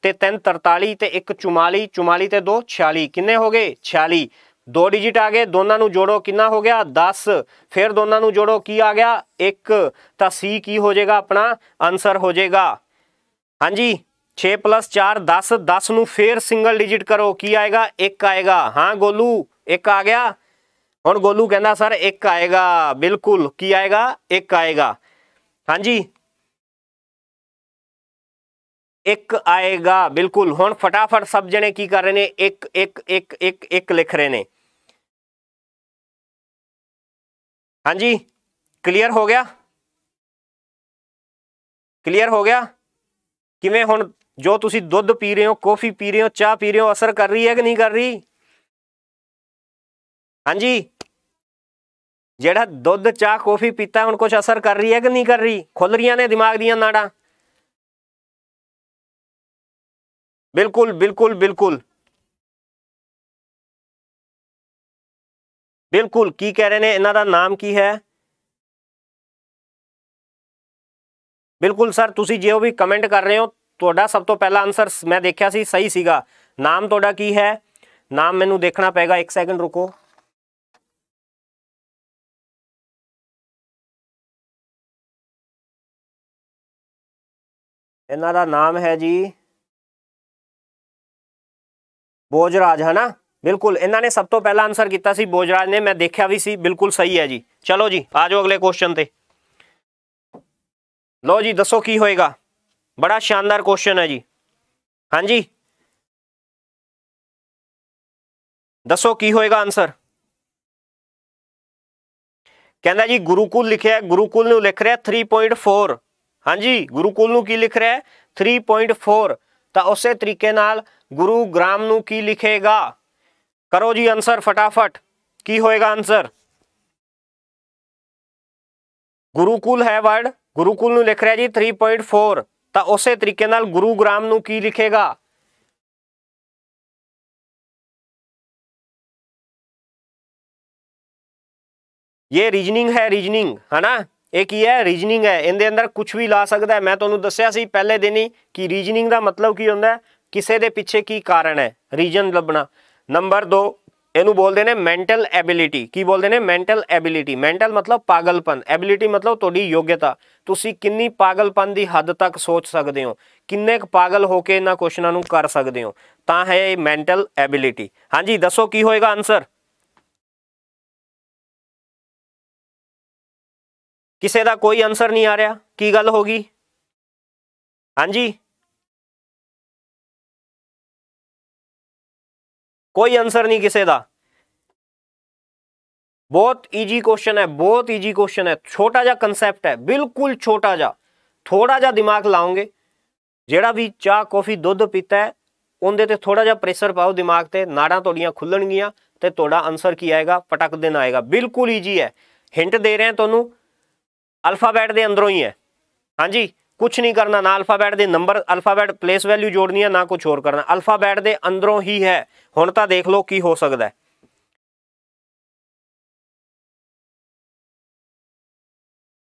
ਤੇ 3 43 ਤੇ 1 44 44 ਤੇ 2 46 ਕਿੰਨੇ ਹੋ ਗਏ 46 ਦੋ ਡਿਜੀਟ ਆ ਗਏ ਦੋਨਾਂ ਨੂੰ ਜੋੜੋ ਕਿੰਨਾ ਹੋ ਗਿਆ 10 ਫਿਰ ਦੋਨਾਂ ਨੂੰ ਜੋੜੋ ਕੀ ਆ ਗਿਆ 1 ਤਾਂ C ਕੀ ਹੋ ਜਾਏਗਾ ਆਪਣਾ ਆਨਸਰ ਹੋ ਜਾਏਗਾ ਹਾਂਜੀ 6 4 10 10 ਨੂੰ ਫੇਰ ਸਿੰਗਲ ਡਿਜੀਟ ਕਰੋ ਕੀ ਆਏਗਾ 1 ਆਏਗਾ ਹਾਂ ਗੋਲੂ 1 ਆ ਗਿਆ ਹੁਣ ਗੋਲੂ ਕਹਿੰਦਾ ਸਰ 1 ਆਏਗਾ ਬਿਲਕੁਲ ਕੀ ਆਏਗਾ 1 ਆਏਗਾ ਹਾਂਜੀ ਇੱਕ ਆਏਗਾ ਬਿਲਕੁਲ ਹੁਣ ਫਟਾਫਟ ਸਭ ਜਣੇ ਕੀ ਕਰ ਰਹੇ ਨੇ ਇੱਕ ਇੱਕ ਇੱਕ ਇੱਕ ਇੱਕ ਲਿਖ ਰਹੇ ਨੇ ਹਾਂਜੀ ਕਲੀਅਰ ਹੋ ਗਿਆ ਕਲੀਅਰ ਹੋ ਗਿਆ ਕਿਵੇਂ ਹੁਣ ਜੋ ਤੁਸੀਂ ਦੁੱਧ ਪੀ ਰਹੇ ਹੋ ਕਾਫੀ ਪੀ ਰਹੇ ਹੋ ਚਾਹ ਪੀ ਰਹੇ ਹੋ ਅਸਰ ਕਰ ਰਹੀ ਹੈ ਕਿ ਨਹੀਂ ਕਰ ਰਹੀ ਹਾਂਜੀ ਜਿਹੜਾ ਦੁੱਧ ਚਾਹ ਕਾਫੀ ਪੀਤਾ ਹੁਣ ਕੁਝ ਅਸਰ ਕਰ ਰਹੀ ਹੈ ਕਿ ਨਹੀਂ ਕਰ ਰਹੀ ਖੁੱਲ ਰਹੀਆਂ ਨੇ ਦਿਮਾਗ ਦੀਆਂ ਨਾੜਾਂ ਬਿਲਕੁਲ ਬਿਲਕੁਲ ਬਿਲਕੁਲ ਬਿਲਕੁਲ ਕੀ ਕਹਿ ਰਹੇ ਨੇ ਇਹਨਾਂ ਦਾ ਨਾਮ ਕੀ ਹੈ ਬਿਲਕੁਲ ਸਰ ਤੁਸੀਂ ਜੇ ਉਹ ਵੀ ਕਮੈਂਟ ਕਰ ਰਹੇ ਹੋ ਤੁਹਾਡਾ ਸਭ ਤੋਂ ਪਹਿਲਾ ਆਨਸਰ ਮੈਂ ਦੇਖਿਆ ਸੀ ਸਹੀ ਸੀਗਾ ਨਾਮ ਤੁਹਾਡਾ ਕੀ ਹੈ ਨਾਮ ਮੈਨੂੰ ਦੇਖਣਾ ਪੈਗਾ 1 ਸੈਕਿੰਡ ਰੁਕੋ ਇਹਨਾਂ ਦਾ ਨਾਮ ਹੈ ਜੀ ਬੋਜਰਾਜ ਹਨਾ ਬਿਲਕੁਲ ਇਹਨਾਂ ਨੇ ਸਭ ਤੋਂ ਪਹਿਲਾਂ ਆਨਸਰ ਕੀਤਾ ਸੀ ਬੋਜਰਾਜ ਨੇ ਮੈਂ ਦੇਖਿਆ ਵੀ ਸੀ ਬਿਲਕੁਲ ਸਹੀ ਹੈ ਜੀ ਚਲੋ ਜੀ ਆ ਜਾਓ ਅਗਲੇ ਕੁਐਸਚਨ ਤੇ ਲਓ ਜੀ ਦੱਸੋ ਕੀ ਹੋਏਗਾ ਬੜਾ ਸ਼ਾਨਦਾਰ ਕੁਐਸਚਨ ਹੈ ਜੀ ਹਾਂਜੀ ਦੱਸੋ ਕੀ ਹੋਏਗਾ ਆਨਸਰ ਕਹਿੰਦਾ ਜੀ ਗੁਰੂਕੁਲ ਲਿਖਿਆ ਗੁਰੂਕੁਲ ਨੂੰ ਲਿਖ ਰਿਹਾ 3.4 ਹਾਂਜੀ ਗੁਰੂਕੁਲ ਨੂੰ ਕੀ ਲਿਖ ਰਿਹਾ 3.4 ਤਾਂ ਉਸੇ ਤਰੀਕੇ ਨਾਲ ਗੁਰੂ ਗ੍ਰਾਮ ਨੂੰ ਕੀ ਲਿਖੇਗਾ ਕਰੋ ਜੀ ਆਨਸਰ ਫਟਾਫਟ ਕੀ ਹੋਏਗਾ ਆਨਸਰ ਗੁਰੂਕੁਲ ਹੈ ਵਰਡ ਗੁਰੂਕੁਲ ਨੂੰ ਲਿਖ ਰਿਹਾ ਜੀ 3.4 ਤਾਂ ਉਸੇ ਤਰੀਕੇ ਨਾਲ ਗੁਰੂਗ੍ਰਾਮ ਨੂੰ ਕੀ ਲਿਖੇਗਾ ये रीजनिंग है रीजनिंग है ना ਇਹ ਕੀ ਹੈ ਰੀਜਨਿੰਗ ਹੈ ਇਹਦੇ ਅੰਦਰ ਕੁਝ ਵੀ ਲਾ ਸਕਦਾ ਹੈ ਮੈਂ ਤੁਹਾਨੂੰ ਦੱਸਿਆ ਸੀ ਪਹਿਲੇ ਦਿਨ ਹੀ ਕਿ ਰੀਜਨਿੰਗ ਦਾ ਮਤਲਬ ਕੀ ਹੁੰਦਾ ਹੈ ਕਿਸੇ ਦੇ ਪਿੱਛੇ ਕੀ ਕਾਰਨ ਹੈ ਰੀਜਨ ਲੱਭਣਾ ਨੰਬਰ 2 ਇਹਨੂੰ ਬੋਲਦੇ ਨੇ ਮੈਂਟਲ ਐਬਿਲਿਟੀ ਕੀ ਬੋਲਦੇ ਨੇ ਮੈਂਟਲ ਐਬਿਲਿਟੀ ਮੈਂਟਲ ਮਤਲਬ ਪਾਗਲਪਨ ਐਬਿਲਿਟੀ ਮਤਲਬ ਤੁਹਾਡੀ ਯੋਗਤਾ ਤੁਸੀਂ ਕਿੰਨੀ ਪਾਗਲਪਨ ਦੀ ਹੱਦ ਤੱਕ ਸੋਚ ਸਕਦੇ ਹੋ ਕਿੰਨੇ ਕੁ ਪਾਗਲ ਹੋ ਕੇ ਇਹਨਾਂ ਕੁਐਸਚਨਾਂ ਨੂੰ ਕਰ ਸਕਦੇ ਹੋ ਤਾਂ ਹੈ ਇਹ ਮੈਂਟਲ ਐਬਿਲਿਟੀ ਹਾਂਜੀ ਦੱਸੋ ਕੀ ਹੋਏਗਾ ਆਨਸਰ ਕਿਸੇ ਦਾ ਕੋਈ ਆਨਸਰ ਨਹੀਂ ਆ ਰਿਹਾ ਕੀ ਗੱਲ ਹੋ ਗਈ ਹਾਂਜੀ ਕੋਈ ਆਨਸਰ ਨਹੀਂ ਕਿਸੇ ਦਾ ਬਹੁਤ ਈਜੀ ਕੁਐਸਚਨ ਹੈ ਬਹੁਤ ਈਜੀ ਕੁਐਸਚਨ ਹੈ ਛੋਟਾ ਜਿਹਾ ਕਨਸੈਪਟ ਹੈ ਬਿਲਕੁਲ ਛੋਟਾ ਜਿਹਾ ਥੋੜਾ ਜਿਹਾ ਦਿਮਾਗ ਲਾਉਂਗੇ ਜਿਹੜਾ ਵੀ ਚਾਹ ਕਾਫੀ ਦੁੱਧ ਪੀਤਾ ਹੈ ਉਹਦੇ ਤੇ ਥੋੜਾ ਜਿਹਾ ਪ੍ਰੈਸ਼ਰ ਪਾਓ ਦਿਮਾਗ ਤੇ ਨਾੜਾਂ ਤੁਹਾਡੀਆਂ ਖੁੱਲਣਗੀਆਂ ਤੇ ਤੁਹਾਡਾ ਆਨਸਰ ਕੀ ਆਏਗਾ ਪਟਕ ਦੇਣਾ ਆਏਗਾ ਬਿਲਕੁਲ ਈਜੀ ਹੈ ਹਿੰਟ ਦੇ ਰਹੇ ਹਾਂ ਤੁਹਾਨੂੰ ਅਲਫਾਬੈਟ ਦੇ ਅੰਦਰੋਂ ਹੀ ਹੈ ਹਾਂਜੀ ਕੁਝ ਨਹੀਂ ਕਰਨਾ ਨਾ ਅਲਫਾਬੈਟ ਦੇ ਨੰਬਰ ਅਲਫਾਬੈਟ ਪਲੇਸ ਵੈਲਿਊ ਜੋੜਨੀ ਹੈ ਨਾ ਕੁਝ ਹੋਰ ਕਰਨਾ ਅਲਫਾਬੈਟ ਦੇ ਅੰਦਰੋਂ ਹੀ ਹੈ ਹੁਣ ਤਾਂ ਦੇਖ ਲਓ ਕੀ ਹੋ ਸਕਦਾ ਹੈ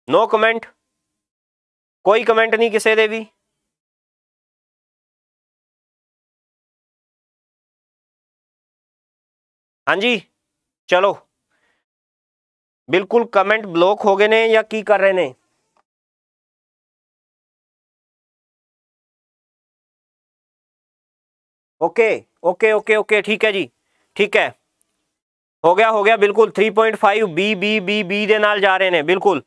ਨੋ ਕਮੈਂਟ ਕੋਈ ਕਮੈਂਟ ਨਹੀਂ ਕਿਸੇ ਦੇ ਵੀ ਹਾਂਜੀ ਚਲੋ बिल्कुल कमेंट ब्लॉक हो गए ने या की कर रहे ने ओके ओके ओके ओके ठीक है जी ठीक है हो गया हो गया बिल्कुल three point five B B B B दे नाल जा रहे ने बिल्कुल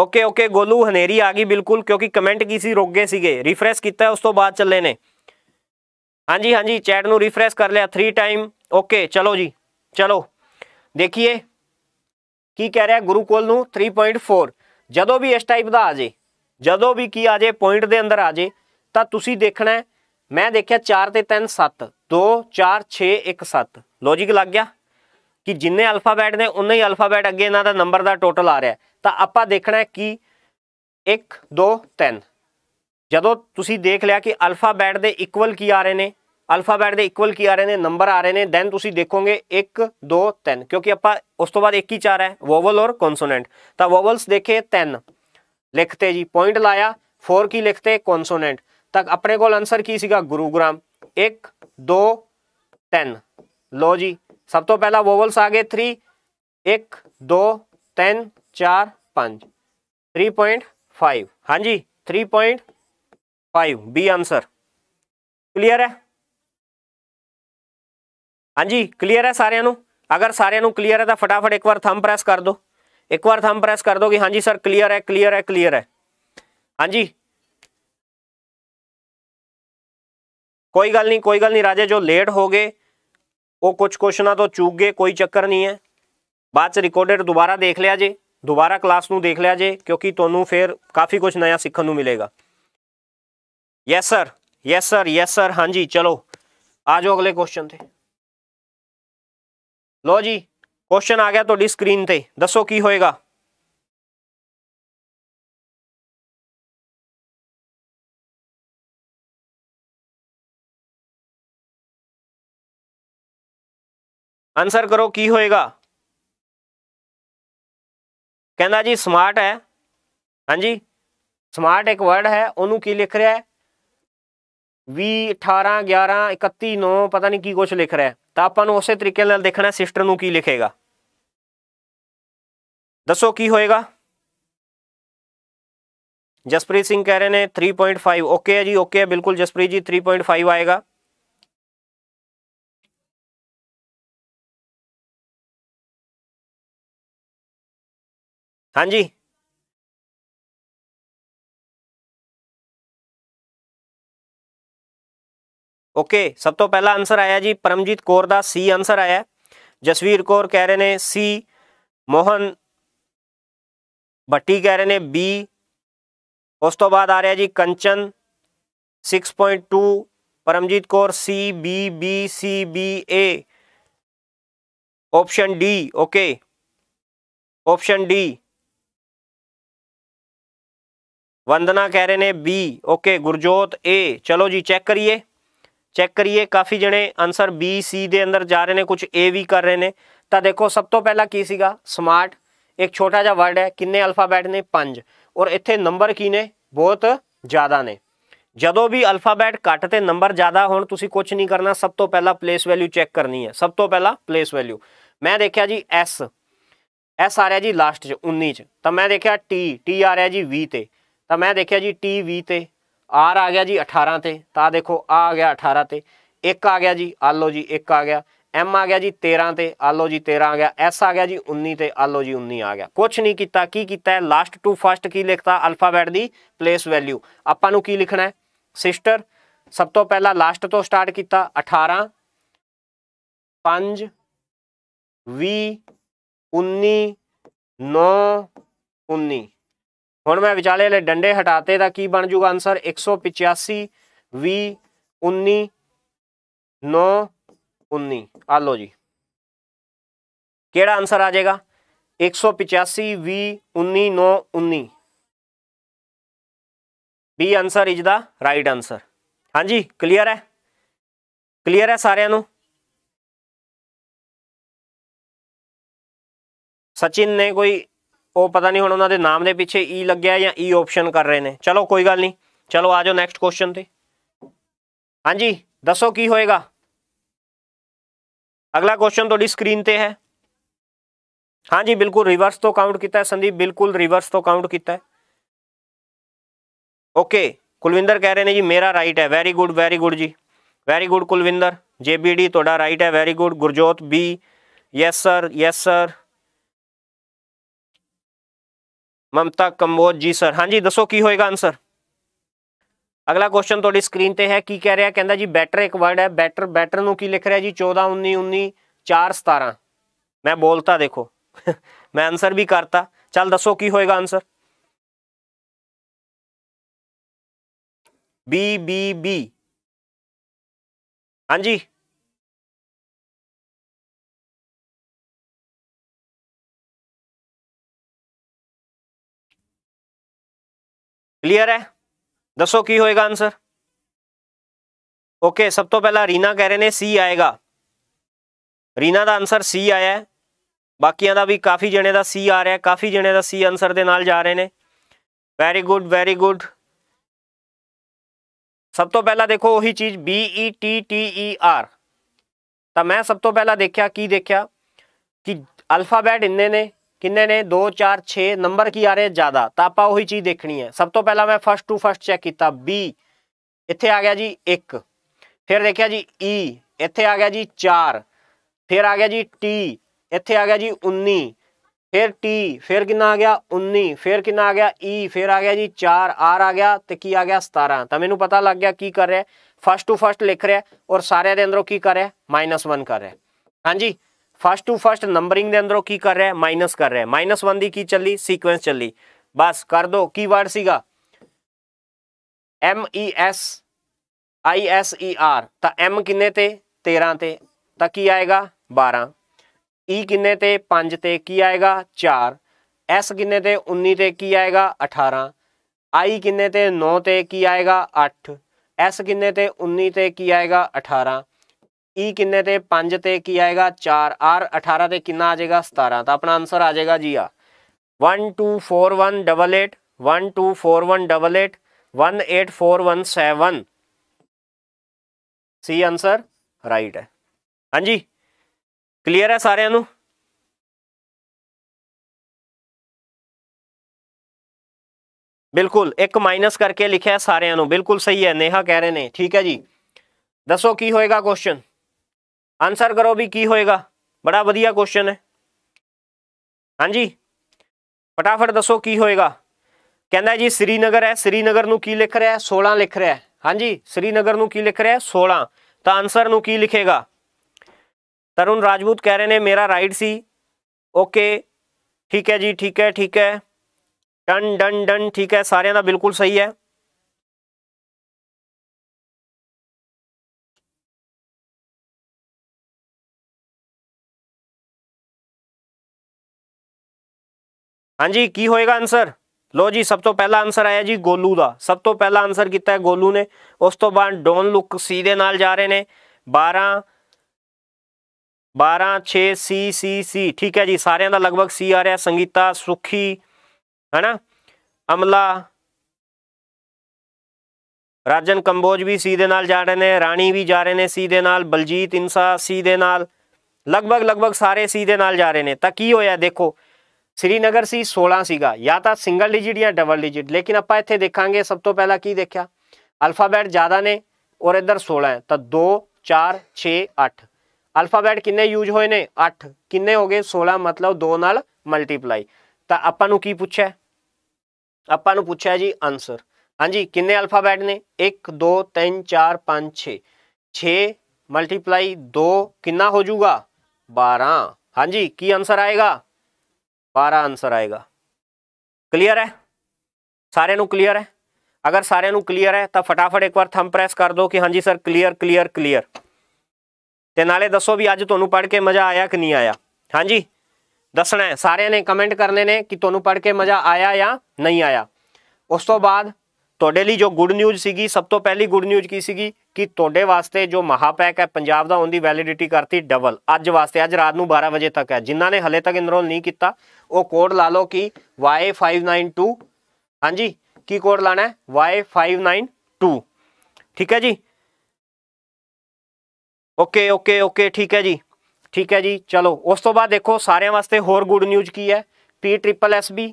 ओके ओके गोलू हनेरी आ गई बिल्कुल क्योंकि कमेंट की सी रोक गए सीगे रिफ्रेश किया उस तो बाद चले ने हाँ जी हाँ जी चैट न रिफ्रेश कर लिया थ्री टाइम ओके चलो जी चलो ਦੇਖੀਏ ਕੀ ਕਹਿ ਰਿਹਾ ਗੁਰੂਕੁਲ ਨੂੰ 3.4 ਜਦੋਂ ਵੀ ਇਸ ਟਾਈਪ ਦਾ ਆ ਜੇ ਜਦੋਂ ਵੀ ਕੀ ਆ ਜੇ ਪੁਆਇੰਟ ਦੇ ਅੰਦਰ ਆ ਜੇ ਤਾਂ ਤੁਸੀਂ ਦੇਖਣਾ ਮੈਂ ਦੇਖਿਆ 4 ਤੇ 3 7 2 4 6 1 7 ਲੌਜੀਕ ਲੱਗ ਗਿਆ ਕਿ ਜਿੰਨੇ ਅਲਫਾਬੈਟ ਨੇ ਉਨੇ ਹੀ ਅਲਫਾਬੈਟ ਅੱਗੇ ਇਹਨਾਂ ਦਾ ਨੰਬਰ ਦਾ ਟੋਟਲ ਆ ਰਿਹਾ ਤਾਂ ਆਪਾਂ ਦੇਖਣਾ ਕਿ 1 2 3 ਜਦੋਂ ਤੁਸੀਂ ਦੇਖ ਲਿਆ ਕਿ ਅਲਫਾਬੈਟ ਦੇ ਇਕੁਅਲ ਕੀ ਆ ਰਹੇ ਨੇ अल्फाबैट के इक्वल की आ रहे हैं नंबर आ रहे हैं दैन तुम देखोगे एक दो तीन क्योंकि आप उस तो बाद एक ही चार है वोवल और कॉन्सोनेंट तो वोवल्स देखे तीन लिखते जी पॉइंट लाया फोर की लिखते कॉन्सोनेंट तक अपने को आंसर की सगा गुरुग्राम एक दो तीन लो जी सब तो पहला वोवल्स आ गए थ्री एक दो तीन चार पाँच थ्री पॉइंट फाइव हाँ जी three point five B answer clear है ਹਾਂਜੀ ਕਲੀਅਰ ਹੈ ਸਾਰਿਆਂ ਨੂੰ ਅਗਰ ਸਾਰਿਆਂ ਨੂੰ ਕਲੀਅਰ ਹੈ ਤਾਂ ਫਟਾਫਟ ਇੱਕ ਵਾਰ ਥੰਬ ਪ੍ਰੈਸ ਕਰ ਦਿਓ ਇੱਕ ਵਾਰ ਥੰਬ ਪ੍ਰੈਸ ਕਰ ਦਿਓ ਕਿ ਹਾਂਜੀ ਸਰ ਕਲੀਅਰ ਹੈ ਕਲੀਅਰ ਹੈ ਕਲੀਅਰ ਹੈ ਹਾਂਜੀ ਕੋਈ ਗੱਲ ਨਹੀਂ ਕੋਈ ਗੱਲ ਨਹੀਂ ਰਾਜੇ ਜੋ ਲੇਟ ਹੋ ਗਏ ਉਹ ਕੁਝ ਕੁਸ਼ਨਾ ਤੋਂ ਚੂਕ ਗਏ ਕੋਈ ਚੱਕਰ ਨਹੀਂ ਹੈ ਬਾਅਦ ਚ ਰਿਕਾਰਡਡ ਦੁਬਾਰਾ ਦੇਖ ਲਿਆ ਜੇ ਦੁਬਾਰਾ ਕਲਾਸ ਨੂੰ ਦੇਖ ਲਿਆ ਜੇ ਕਿਉਂਕਿ ਤੁਹਾਨੂੰ ਫਿਰ ਕਾਫੀ ਕੁਝ ਨਵਾਂ ਸਿੱਖਣ ਨੂੰ ਮਿਲੇਗਾ yes sir yes sir yes sir ਹਾਂਜੀ ਚਲੋ ਆਜੋ ਅਗਲੇ ਕੁਐਸਚਨ ਤੇ ਲੋ ਜੀ ਕੁਐਸਚਨ ਆ ਗਿਆ ਤੁਹਾਡੀ ਸਕਰੀਨ ਤੇ ਦੱਸੋ ਕੀ ਹੋਏਗਾ ਆਨਸਰ ਕਰੋ ਕੀ ਹੋਏਗਾ ਕਹਿੰਦਾ ਜੀ ਸਮਾਰਟ ਹੈ ਹਾਂਜੀ ਸਮਾਰਟ ਇੱਕ ਵਰਡ ਹੈ ਉਹਨੂੰ ਕੀ ਲਿਖ ਰਿਹਾ ਹੈ 20 18 11 31 9 ਪਤਾ ਨਹੀਂ ਕੀ ਕੁਝ ਲਿਖ ਰਿਹਾ ਹੈ ਤਾਂ ਆਪਾਂ ਨੂੰ ਉਸੇ ਤਰੀਕੇ ਨਾਲ ਦੇਖਣਾ ਸਿਸਟਰ ਨੂੰ ਕੀ ਲਿਖੇਗਾ जसप्रीत सिंह कह रहे हैं थ्री पॉइंट फाइव ओके है जी ओके है बिल्कुल Jaspreet ji three point five आएगा हाँ जी ओके सब तो पहला आंसर आया जी परमजीत कौर का सी आंसर आया जसवीर कौर कह रहे हैं सी मोहन भट्टी कह रहे हैं बी उस तो बाद आ रहा जी Kanchan six point two Paramjit Kaur C B B C B A option D okay option D Vandana कह रहे हैं बी ओके गुरजोत ए चलो जी चेक करिए ਚੈੱਕ ਕਰੀਏ ਕਾਫੀ ਜਣੇ ਆਨਸਰ ਬੀ ਸੀ ਦੇ ਅੰਦਰ ਜਾ ਰਹੇ ਨੇ ਕੁਝ ਏ ਵੀ ਕਰ ਰਹੇ ਨੇ ਤਾਂ ਦੇਖੋ ਸਭ ਤੋਂ ਪਹਿਲਾਂ ਕੀ ਸੀਗਾ ਸਮਾਰਟ ਇੱਕ ਛੋਟਾ ਜਿਹਾ ਵਰਡ ਹੈ ਕਿੰਨੇ ਅਲਫਾਬੈਟ ਨੇ 5 ਔਰ ਇੱਥੇ ਨੰਬਰ ਕੀ ਨੇ ਬਹੁਤ ਜ਼ਿਆਦਾ ਨੇ ਜਦੋਂ ਵੀ ਅਲਫਾਬੈਟ ਘੱਟ ਤੇ ਨੰਬਰ ਜ਼ਿਆਦਾ ਹੋਣ ਤੁਸੀਂ ਕੁਝ ਨਹੀਂ ਕਰਨਾ ਸਭ ਤੋਂ ਪਹਿਲਾਂ ਪਲੇਸ ਵੈਲਿਊ ਚੈੱਕ ਕਰਨੀ ਹੈ ਸਭ ਤੋਂ ਪਹਿਲਾਂ ਪਲੇਸ ਵੈਲਿਊ ਮੈਂ ਦੇਖਿਆ ਜੀ ਐਸ ਐਸ ਆ ਰਿਹਾ ਜੀ ਲਾਸਟ 'ਚ 19 'ਚ ਤਾਂ ਮੈਂ ਦੇਖਿਆ ਟੀ ਟੀ ਆ ਰਿਹਾ ਜੀ 20 ਤੇ ਤਾਂ ਮੈਂ ਦੇਖਿਆ ਜੀ ਟੀ 20 ਤੇ ਆਰ ਆ ਗਿਆ ਜੀ 18 ਤੇ ਤਾਂ ਦੇਖੋ ਆ ਆ ਗਿਆ 18 ਤੇ ਇੱਕ ਆ ਗਿਆ ਜੀ ਆ ਲਓ ਜੀ ਇੱਕ ਆ ਗਿਆ ਐਮ ਆ ਗਿਆ ਜੀ 13 ਤੇ ਆ ਲਓ ਜੀ 13 ਆ ਗਿਆ ਐਸ ਆ ਗਿਆ ਜੀ 19 ਤੇ ਆ ਲਓ ਜੀ 19 ਆ ਗਿਆ ਕੁਝ ਨਹੀਂ ਕੀਤਾ ਕੀ ਕੀਤਾ ਹੈ ਲਾਸਟ ਟੂ ਫਰਸਟ ਕੀ ਲਿਖਤਾ ਅਲਫਾਬੈਟ ਦੀ ਪਲੇਸ ਵੈਲਿਊ ਆਪਾਂ ਨੂੰ ਕੀ ਲਿਖਣਾ ਹੈ ਸਿਸਟਰ ਸਭ ਤੋਂ ਪਹਿਲਾਂ ਲਾਸਟ ਤੋਂ ਸਟਾਰਟ ਕੀਤਾ 18 5 20 19 9 19 ਹੁਣ ਮੈਂ ਵਿਚਾਲੇ ਵਾਲੇ ਡੰਡੇ ਹਟਾਤੇ ਤਾਂ ਕੀ ਬਣ ਜੂਗਾ ਆਨਸਰ 185 20 19 9 19 ਆ ਲਓ ਜੀ ਕਿਹੜਾ ਆਨਸਰ ਆ ਜਾਏਗਾ 185 20 19 9 19 B answer is the right answer ਹਾਂਜੀ ਕਲੀਅਰ ਹੈ ਕਲੀਅਰ ਹੈ ਸਾਰਿਆਂ ਨੂੰ ਸਚਿਨ ਨੇ ਕੋਈ ਉਹ ਪਤਾ ਨਹੀਂ ਹੁਣ ਉਹਨਾਂ ਦੇ ਨਾਮ ਦੇ ਪਿੱਛੇ ਈ e ਲੱਗਿਆ ਜਾਂ ਈ e ਆਪਸ਼ਨ ਕਰ ਰਹੇ ਨੇ ਚਲੋ ਕੋਈ ਗੱਲ ਨਹੀਂ ਚਲੋ ਆ ਜਾਓ ਨੈਕਸਟ ਕੁਐਸਚਨ ਤੇ ਹਾਂਜੀ ਦੱਸੋ ਕੀ ਹੋਏਗਾ ਅਗਲਾ ਕੁਐਸਚਨ ਤੁਹਾਡੀ ਸਕਰੀਨ ਤੇ ਹੈ ਹਾਂਜੀ ਬਿਲਕੁਲ ਰਿਵਰਸ ਤੋਂ ਕਾਊਂਟ ਕੀਤਾ ਸੰਦੀਪ ਬਿਲਕੁਲ ਰਿਵਰਸ ਤੋਂ ਕਾਊਂਟ ਕੀਤਾ ਓਕੇ ਕੁਲਵਿੰਦਰ ਕਹਿ ਰਹੇ ਨੇ ਜੀ ਮੇਰਾ ਰਾਈਟ ਹੈ ਵੈਰੀ ਗੁੱਡ ਵੈਰੀ ਗੁੱਡ ਜੀ ਵੈਰੀ ਗੁੱਡ ਕੁਲਵਿੰਦਰ ਜੇਬੀਡੀ ਤੁਹਾਡਾ ਰਾਈਟ ਹੈ very good Gurjot B yes sir yes sir Mamta Kamboj ji sir ਹਾਂਜੀ ਦੱਸੋ ਕੀ ਹੋਏਗਾ ਆਨਸਰ ਅਗਲਾ ਕੁਐਸਚਨ ਤੁਹਾਡੀ ਸਕਰੀਨ ਤੇ ਹੈ ਕੀ ਕਹਿ ਰਿਹਾ ਕਹਿੰਦਾ ਜੀ ਬੈਟਰ ਇੱਕ ਵਰਡ ਹੈ ਬੈਟਰ ਬੈਟਰ ਨੂੰ ਕੀ ਲਿਖ ਰਿਹਾ ਜੀ 14 19 19 4 17 ਮੈਂ ਬੋਲਤਾ ਦੇਖੋ ਮੈਂ ਆਨਸਰ ਵੀ ਕਰਤਾ ਚੱਲ ਦੱਸੋ ਕੀ ਹੋਏਗਾ ਆਨਸਰ ਬੀ ਬੀ ਬੀ ਹਾਂਜੀ ਕਲੀਅਰ ਹੈ ਦੱਸੋ ਕੀ ਹੋਏਗਾ ਆਨਸਰ ਓਕੇ ਸਭ ਤੋਂ ਪਹਿਲਾਂ ਰੀਨਾ ਕਹਿ ਰਹੇ ਨੇ ਸੀ ਆਏਗਾ ਰੀਨਾ ਦਾ ਆਨਸਰ ਸੀ ਆਇਆ ਹੈ ਬਾਕੀਆਂ ਦਾ ਵੀ ਕਾਫੀ ਜਣੇ ਦਾ ਸੀ ਆ ਰਿਹਾ ਕਾਫੀ ਜਣੇ ਦਾ ਸੀ ਆਨਸਰ ਦੇ ਨਾਲ ਜਾ ਰਹੇ ਨੇ ਵੈਰੀ ਗੁੱਡ ਵੈਰੀ ਗੁੱਡ ਸਭ ਤੋਂ ਪਹਿਲਾਂ ਦੇਖੋ ਉਹੀ ਚੀਜ਼ B E T T E R ਤਾਂ ਮੈਂ ਸਭ ਤੋਂ ਪਹਿਲਾਂ ਦੇਖਿਆ ਕੀ ਦੇਖਿਆ ਕਿ ਅਲਫਾਬੈਟ ਇੰਨੇ ਨੇ ਕਿੰਨੇ ਨੇ 2 4 6 ਨੰਬਰ ਕੀ ਆ ਰਹੇ ਜ਼ਿਆਦਾ ਤਾਂ ਆਪਾਂ ਉਹੀ ਚੀਜ਼ ਦੇਖਣੀ ਹੈ ਸਭ ਤੋਂ ਪਹਿਲਾਂ ਮੈਂ ਫਸਟ ਟੂ ਫਸਟ ਚੈੱਕ ਕੀਤਾ B ਇੱਥੇ ਆ ਗਿਆ ਜੀ 1 ਫਿਰ ਦੇਖਿਆ ਜੀ E ਇੱਥੇ ਆ ਗਿਆ ਜੀ 4 ਫਿਰ ਆ ਗਿਆ ਜੀ T ਇੱਥੇ ਆ ਗਿਆ ਜੀ 19 ਫਿਰ T ਫਿਰ ਕਿੰਨਾ ਆ ਗਿਆ 19 ਫਿਰ ਕਿੰਨਾ ਆ ਗਿਆ E ਫਿਰ ਆ ਗਿਆ ਜੀ 4 R ਆ ਗਿਆ ਤੇ ਕੀ ਆ ਗਿਆ 17 ਤਾਂ ਮੈਨੂੰ ਪਤਾ ਲੱਗ ਗਿਆ ਕੀ ਕਰ ਰਿਹਾ ਫਸਟ ਟੂ ਫਸਟ ਲਿਖ ਰਿਹਾ ਔਰ ਸਾਰਿਆਂ ਦੇ ਅੰਦਰੋਂ ਕੀ ਕਰ ਰਿਹਾ -1 ਕਰ ਰਿਹਾ ਹਾਂਜੀ ਫਸਟ ਟੂ ਫਸਟ ਨੰਬਰਿੰਗ ਦੇ ਅੰਦਰੋਂ ਕੀ ਕਰ ਰਿਹਾ ਹੈ ਮਾਈਨਸ ਕਰ ਰਿਹਾ ਹੈ ਮਾਈਨਸ 1 ਦੀ ਕੀ ਚੱਲੀ ਸੀਕੁਐਂਸ ਚੱਲੀ ਬਸ ਕਰ ਦੋ ਕੀ ਵਰਡ ਸੀਗਾ M E S I S E R ਤਾਂ ਐਮ ਕਿੰਨੇ ਤੇ 13 ਤੇ ਤਾਂ ਕੀ ਆਏਗਾ 12 ਈ e ਕਿੰਨੇ ਤੇ 5 ਤੇ ਕੀ ਆਏਗਾ 4 ਐਸ ਕਿੰਨੇ ਤੇ 19 ਤੇ ਕੀ ਆਏਗਾ 18 ਆਈ ਕਿੰਨੇ ਤੇ 9 ਤੇ ਕੀ ਆਏਗਾ 8 ਐਸ ਕਿੰਨੇ ਤੇ 19 ਤੇ ਕੀ ਆਏਗਾ 18 E ਕਿੰਨੇ ਤੇ 5 ਤੇ ਕੀ ਆਏਗਾ 4 R 18 ਤੇ ਕਿੰਨਾ ਆ ਜਾਏਗਾ 17 ਤਾਂ ਆਪਣਾ ਆਨਸਰ ਆ ਜਾਏਗਾ ਜੀ ਆ 124188 124188 18417 ਸੀ ਆਨਸਰ ਰਾਈਟ ਹੈ ਹਾਂਜੀ ਕਲੀਅਰ ਹੈ ਸਾਰਿਆਂ ਨੂੰ ਬਿਲਕੁਲ ਇੱਕ ਮਾਈਨਸ ਕਰਕੇ ਲਿਖਿਆ ਸਾਰਿਆਂ ਨੂੰ ਬਿਲਕੁਲ ਸਹੀ ਹੈ ਨੇਹਾ ਕਹਿ ਰਹੇ ਨੇ ਠੀਕ ਹੈ ਜੀ ਦੱਸੋ ਕੀ ਹੋਏਗਾ ਕੁਐਸਚਨ ਆਨਸਰ ਕਰੋ ਵੀ ਕੀ ਹੋਏਗਾ ਬੜਾ ਵਧੀਆ ਕੁਐਸਚਨ ਹੈ ਹਾਂਜੀ ਫਟਾਫਟ ਦੱਸੋ ਕੀ ਹੋਏਗਾ ਕਹਿੰਦਾ ਜੀ ਸ੍ਰੀਨਗਰ ਹੈ ਸ੍ਰੀਨਗਰ ਨੂੰ ਕੀ ਲਿਖ ਰਿਹਾ ਹੈ 16 ਲਿਖ ਰਿਹਾ ਹੈ ਹਾਂਜੀ ਸ੍ਰੀਨਗਰ ਨੂੰ ਕੀ ਲਿਖ ਰਿਹਾ ਹੈ 16 ਤਾਂ ਆਨਸਰ ਨੂੰ ਕੀ ਲਿਖੇਗਾ ਤਰੁਣ ਰਾਜਪੂਤ ਕਹਿ ਰਹੇ ਨੇ ਮੇਰਾ ਰਾਈਟ ਸੀ ਓਕੇ ਠੀਕ ਹੈ ਜੀ ਠੀਕ ਹੈ ਠੀਕ ਹੈ ਡਨ ਡਨ ਡਨ ਠੀਕ ਹੈ ਸਾਰਿਆਂ ਦਾ ਬਿਲਕੁਲ ਸਹੀ ਹੈ ਹਾਂਜੀ ਕੀ ਹੋਏਗਾ ਆਨਸਰ ਲੋ ਜੀ ਸਭ ਤੋਂ ਪਹਿਲਾ ਆਨਸਰ ਆਇਆ ਜੀ ਗੋਲੂ ਦਾ ਸਭ ਤੋਂ ਪਹਿਲਾ ਆਨਸਰ ਕੀਤਾ ਹੈ ਗੋਲੂ ਨੇ ਉਸ ਤੋਂ ਬਾਅਦ ਡੋਨ ਲੁੱਕ ਸੀ ਦੇ ਨਾਲ ਜਾ ਰਹੇ ਨੇ 12 12 6 ਸੀ ਸੀ ਸੀ ਠੀਕ ਹੈ ਜੀ ਸਾਰਿਆਂ ਦਾ ਲਗਭਗ ਸੀ ਆ ਰਿਹਾ ਸੰਗੀਤਾ ਸੁਖੀ ਹੈਨਾ ਅਮਲਾ ਰਾਜਨ ਕੰਬੋਜ ਵੀ ਸੀ ਦੇ ਨਾਲ ਜਾ ਰਹੇ ਨੇ ਰਾਣੀ ਵੀ ਜਾ ਰਹੇ ਨੇ ਸੀ ਦੇ ਨਾਲ ਬਲਜੀਤ ਇਨਸਾ ਸੀ ਦੇ ਨਾਲ ਲਗਭਗ ਲਗਭਗ ਸਾਰੇ ਸੀ ਦੇ ਨਾਲ ਜਾ ਰਹੇ ਨੇ ਤਾਂ ਕੀ ਹੋਇਆ ਦੇਖੋ ਸ੍ਰੀਨਗਰ ਸੀ 16 ਸੀਗਾ ਜਾਂ ਤਾਂ ਸਿੰਗਲ ਡਿਜਿਟ ਜਾਂ ਡਬਲ ਡਿਜਿਟ ਲੇਕਿਨ ਆਪਾਂ ਇੱਥੇ ਦੇਖਾਂਗੇ ਸਭ ਤੋਂ ਪਹਿਲਾਂ ਕੀ ਦੇਖਿਆ ਅਲਫਾਬੈਟ ਜ਼ਿਆਦਾ ਨੇ ਔਰ ਇਧਰ 16 ਹੈ ਤਾਂ 2 4 6 8 ਅਲਫਾਬੈਟ ਕਿੰਨੇ ਯੂਜ ਹੋਏ ਨੇ 8 ਕਿੰਨੇ ਹੋ ਗਏ 16 ਮਤਲਬ 2 ਨਾਲ ਮਲਟੀਪਲਾਈ ਤਾਂ ਆਪਾਂ ਨੂੰ ਕੀ ਪੁੱਛਿਆ ਆਪਾਂ ਨੂੰ ਪੁੱਛਿਆ ਜੀ ਆਨਸਰ ਹਾਂਜੀ ਕਿੰਨੇ ਅਲਫਾਬੈਟ ਨੇ 1 2 3 4 5 6 6 ਮਲਟੀਪਲਾਈ 2 ਕਿੰਨਾ ਹੋ ਜਾਊਗਾ 12 ਹਾਂਜੀ ਕੀ ਆਨਸਰ ਆਏਗਾ 12 ਆਨਸਰ ਆਏਗਾ ਕਲੀਅਰ ਹੈ ਸਾਰਿਆਂ ਨੂੰ ਕਲੀਅਰ ਹੈ ਅਗਰ ਸਾਰਿਆਂ ਨੂੰ ਕਲੀਅਰ ਹੈ ਤਾਂ ਫਟਾਫਟ ਇੱਕ ਵਾਰ ਥੰਬ ਪ੍ਰੈਸ ਕਰ ਦਿਓ ਕਿ ਹਾਂਜੀ ਸਰ ਕਲੀਅਰ ਕਲੀਅਰ ਕਲੀਅਰ ਤੇ ਨਾਲੇ ਦੱਸੋ ਵੀ ਅੱਜ ਤੁਹਾਨੂੰ ਪੜ੍ਹ ਕੇ ਮਜ਼ਾ ਆਇਆ ਕਿ ਨਹੀਂ ਆਇਆ ਹਾਂਜੀ ਦੱਸਣਾ ਹੈ ਸਾਰਿਆਂ ਨੇ ਕਮੈਂਟ ਕਰਨੇ ਨੇ ਕਿ ਤੁਹਾਨੂੰ ਪੜ੍ਹ ਕੇ ਮਜ਼ਾ ਆਇਆ ਜਾਂ ਨਹੀਂ ਆਇਆ ਉਸ ਤੋਂ ਬਾਅਦ ਤੁਹਾਡੇ ਲਈ ਜੋ ਗੁੱਡ ਨਿਊਜ਼ ਸੀਗੀ ਸਭ ਤੋਂ ਪਹਿਲੀ ਗੁੱਡ ਨਿਊਜ਼ ਕੀ ਸੀਗੀ ਕਿ ਤੁਹਾਡੇ ਵਾਸਤੇ ਜੋ ਮਹਾਪੈਕ ਹੈ ਪੰਜਾਬ ਦਾ ਉਹਦੀ ਵੈਲਿਡਿਟੀ ਕਰਤੀ ਡਬਲ ਅੱਜ ਵਾਸਤੇ ਅੱਜ ਰਾਤ ਨੂੰ 12 ਵਜੇ ਤੱਕ ਹੈ ਜਿਨ੍ਹਾਂ ਨੇ ਹਲੇ ਤੱਕ ਇਨਰੋਲ ਨਹੀਂ ਕੀਤਾ ਉਹ ਕੋਡ ਲਾ ਲਓ ਕਿ Y592 ਹਾਂਜੀ ਕੀ ਕੋਡ ਲਾਣਾ ਹੈ Y592 ਠੀਕ ਹੈ ਜੀ ਓਕੇ ਓਕੇ ਓਕੇ ਠੀਕ ਹੈ ਜੀ ਠੀਕ ਹੈ ਜੀ ਚਲੋ ਉਸ ਤੋਂ ਬਾਅਦ ਦੇਖੋ ਸਾਰਿਆਂ ਵਾਸਤੇ ਹੋਰ ਗੁੱਡ ਨਿਊਜ਼ ਕੀ ਹੈ P triple S B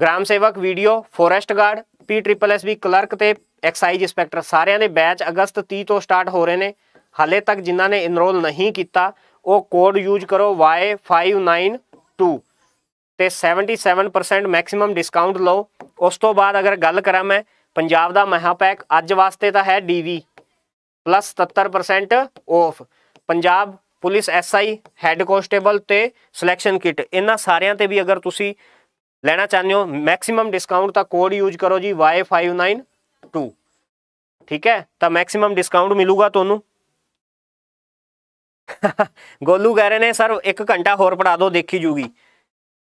Gram Sevak VDO forest guard P triple S B clerk ਤੇ ਐਕਸਾਈਜ਼ ਇੰਸਪੈਕਟਰ ਸਾਰਿਆਂ ਦੇ ਬੈਚ ਅਗਸਤ 30 ਤੋਂ ਸਟਾਰਟ ਹੋ ਰਹੇ ਨੇ ਹਾਲੇ ਤੱਕ ਜਿਨ੍ਹਾਂ ਨੇ ਇਨਰੋਲ ਨਹੀਂ ਕੀਤਾ ਉਹ ਕੋਡ ਯੂਜ਼ ਕਰੋ Y592 ਤੇ 77% ਮੈਕਸਿਮਮ ਡਿਸਕਾਊਂਟ ਲਓ ਉਸ ਤੋਂ ਬਾਅਦ ਅਗਰ ਗੱਲ ਕਰਾਂ ਮੈਂ ਪੰਜਾਬ ਦਾ ਮਹਾਪੈਕ ਅੱਜ ਵਾਸਤੇ ਤਾਂ ਹੈ DV plus 77% off Punjab police SI head constable ਤੇ ਸਿਲੈਕਸ਼ਨ ਕਿਟ ਇਹਨਾਂ ਸਾਰਿਆਂ ਤੇ ਵੀ ਅਗਰ ਤੁਸੀਂ ਲੈਣਾ ਚਾਹੁੰਦੇ ਹੋ ਮੈਕਸਿਮਮ ਡਿਸਕਾਊਂਟ ਤਾਂ ਕੋਡ ਯੂਜ਼ ਕਰੋ ਜੀ Y592 ਟੂ ਠੀਕ ਹੈ ਤਾਂ ਮੈਕਸਿਮਮ ਡਿਸਕਾਊਂਟ ਮਿਲੂਗਾ ਤੁਹਾਨੂੰ ਗੋਲੂ ਕਹਿ ਰਹੇ ਨੇ ਸਰ 1 ਘੰਟਾ ਹੋਰ ਪੜਾ ਦਿਓ ਦੇਖੀ ਜੂਗੀ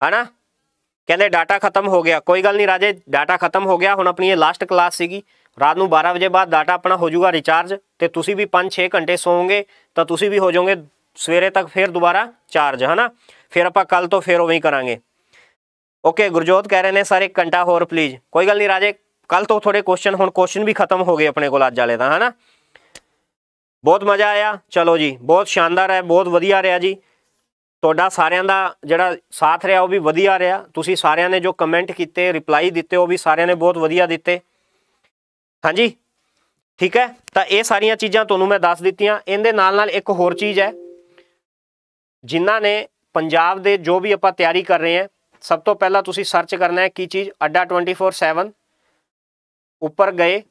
ਹਨਾ ਕਹਿੰਦੇ ਡਾਟਾ ਖਤਮ ਹੋ ਗਿਆ ਕੋਈ ਗੱਲ ਨਹੀਂ ਰਾਜੇ ਡਾਟਾ ਖਤਮ ਹੋ ਗਿਆ ਹੁਣ ਆਪਣੀ ਇਹ ਲਾਸਟ ਕਲਾਸ ਸੀਗੀ ਰਾਤ ਨੂੰ 12 ਵਜੇ ਬਾਅਦ ਡਾਟਾ ਆਪਣਾ ਹੋ ਜਾਊਗਾ ਰੀਚਾਰਜ ਤੇ ਤੁਸੀਂ ਵੀ 5-6 ਘੰਟੇ ਸੌਂਗੇ ਤਾਂ ਤੁਸੀਂ ਵੀ ਹੋ ਜਾਓਗੇ ਸਵੇਰੇ ਤੱਕ ਫਿਰ ਦੁਬਾਰਾ ਚਾਰਜ ਹਨਾ ਫਿਰ ਆਪਾਂ ਕੱਲ ਤੋਂ ਫਿਰ ਉਵੇਂ ਹੀ ਕਰਾਂਗੇ ਓਕੇ ਗੁਰਜੋਤ ਕਹਿ ਰਹੇ ਨੇ ਸਰ 1 ਘੰਟਾ ਹੋਰ ਪਲੀਜ਼ ਕੋਈ ਗੱਲ ਨਹੀਂ ਰਾਜੇ ਕੱਲ ਤੋਂ ਥੋੜੇ ਕੁਐਸਚਨ ਹੁਣ ਕੁਐਸਚਨ ਵੀ ਖਤਮ ਹੋ ਗਏ ਆਪਣੇ ਕੋਲ ਅੱਜ ਵਾਲੇ ਤਾਂ ਹਨਾ ਬਹੁਤ ਮਜ਼ਾ ਆਇਆ ਚਲੋ ਜੀ ਬਹੁਤ ਸ਼ਾਨਦਾਰ ਹੈ ਬਹੁਤ ਵਧੀਆ ਰਿਹਾ ਜੀ ਤੁਹਾਡਾ ਸਾਰਿਆਂ ਦਾ ਜਿਹੜਾ ਸਾਥ ਰਿਹਾ ਉਹ ਵੀ ਵਧੀਆ ਰਿਹਾ ਤੁਸੀਂ ਸਾਰਿਆਂ ਨੇ ਜੋ ਕਮੈਂਟ ਕੀਤੇ ਰਿਪਲਾਈ ਦਿੱਤੇ ਉਹ ਵੀ ਸਾਰਿਆਂ ਨੇ ਬਹੁਤ ਵਧੀਆ ਦਿੱਤੇ ਹਾਂਜੀ ਠੀਕ ਹੈ ਤਾਂ ਇਹ ਸਾਰੀਆਂ ਚੀਜ਼ਾਂ ਤੁਹਾਨੂੰ ਮੈਂ ਦੱਸ ਦਿੱਤੀਆਂ ਇਹਦੇ ਨਾਲ ਨਾਲ ਇੱਕ ਹੋਰ ਚੀਜ਼ ਹੈ ਜਿਨ੍ਹਾਂ ਨੇ ਪੰਜਾਬ ਦੇ ਜੋ ਵੀ ਆਪਾਂ ਤਿਆਰੀ ਕਰ ਰਹੇ ਹਾਂ ਸਭ ਤੋਂ ਪਹਿਲਾਂ ਤੁਸੀਂ ਸਰਚ ਕਰਨਾ ਹੈ ਕੀ ਚੀਜ਼ ਅੱਡਾ 24/7 ਉੱਪਰ ਗਏ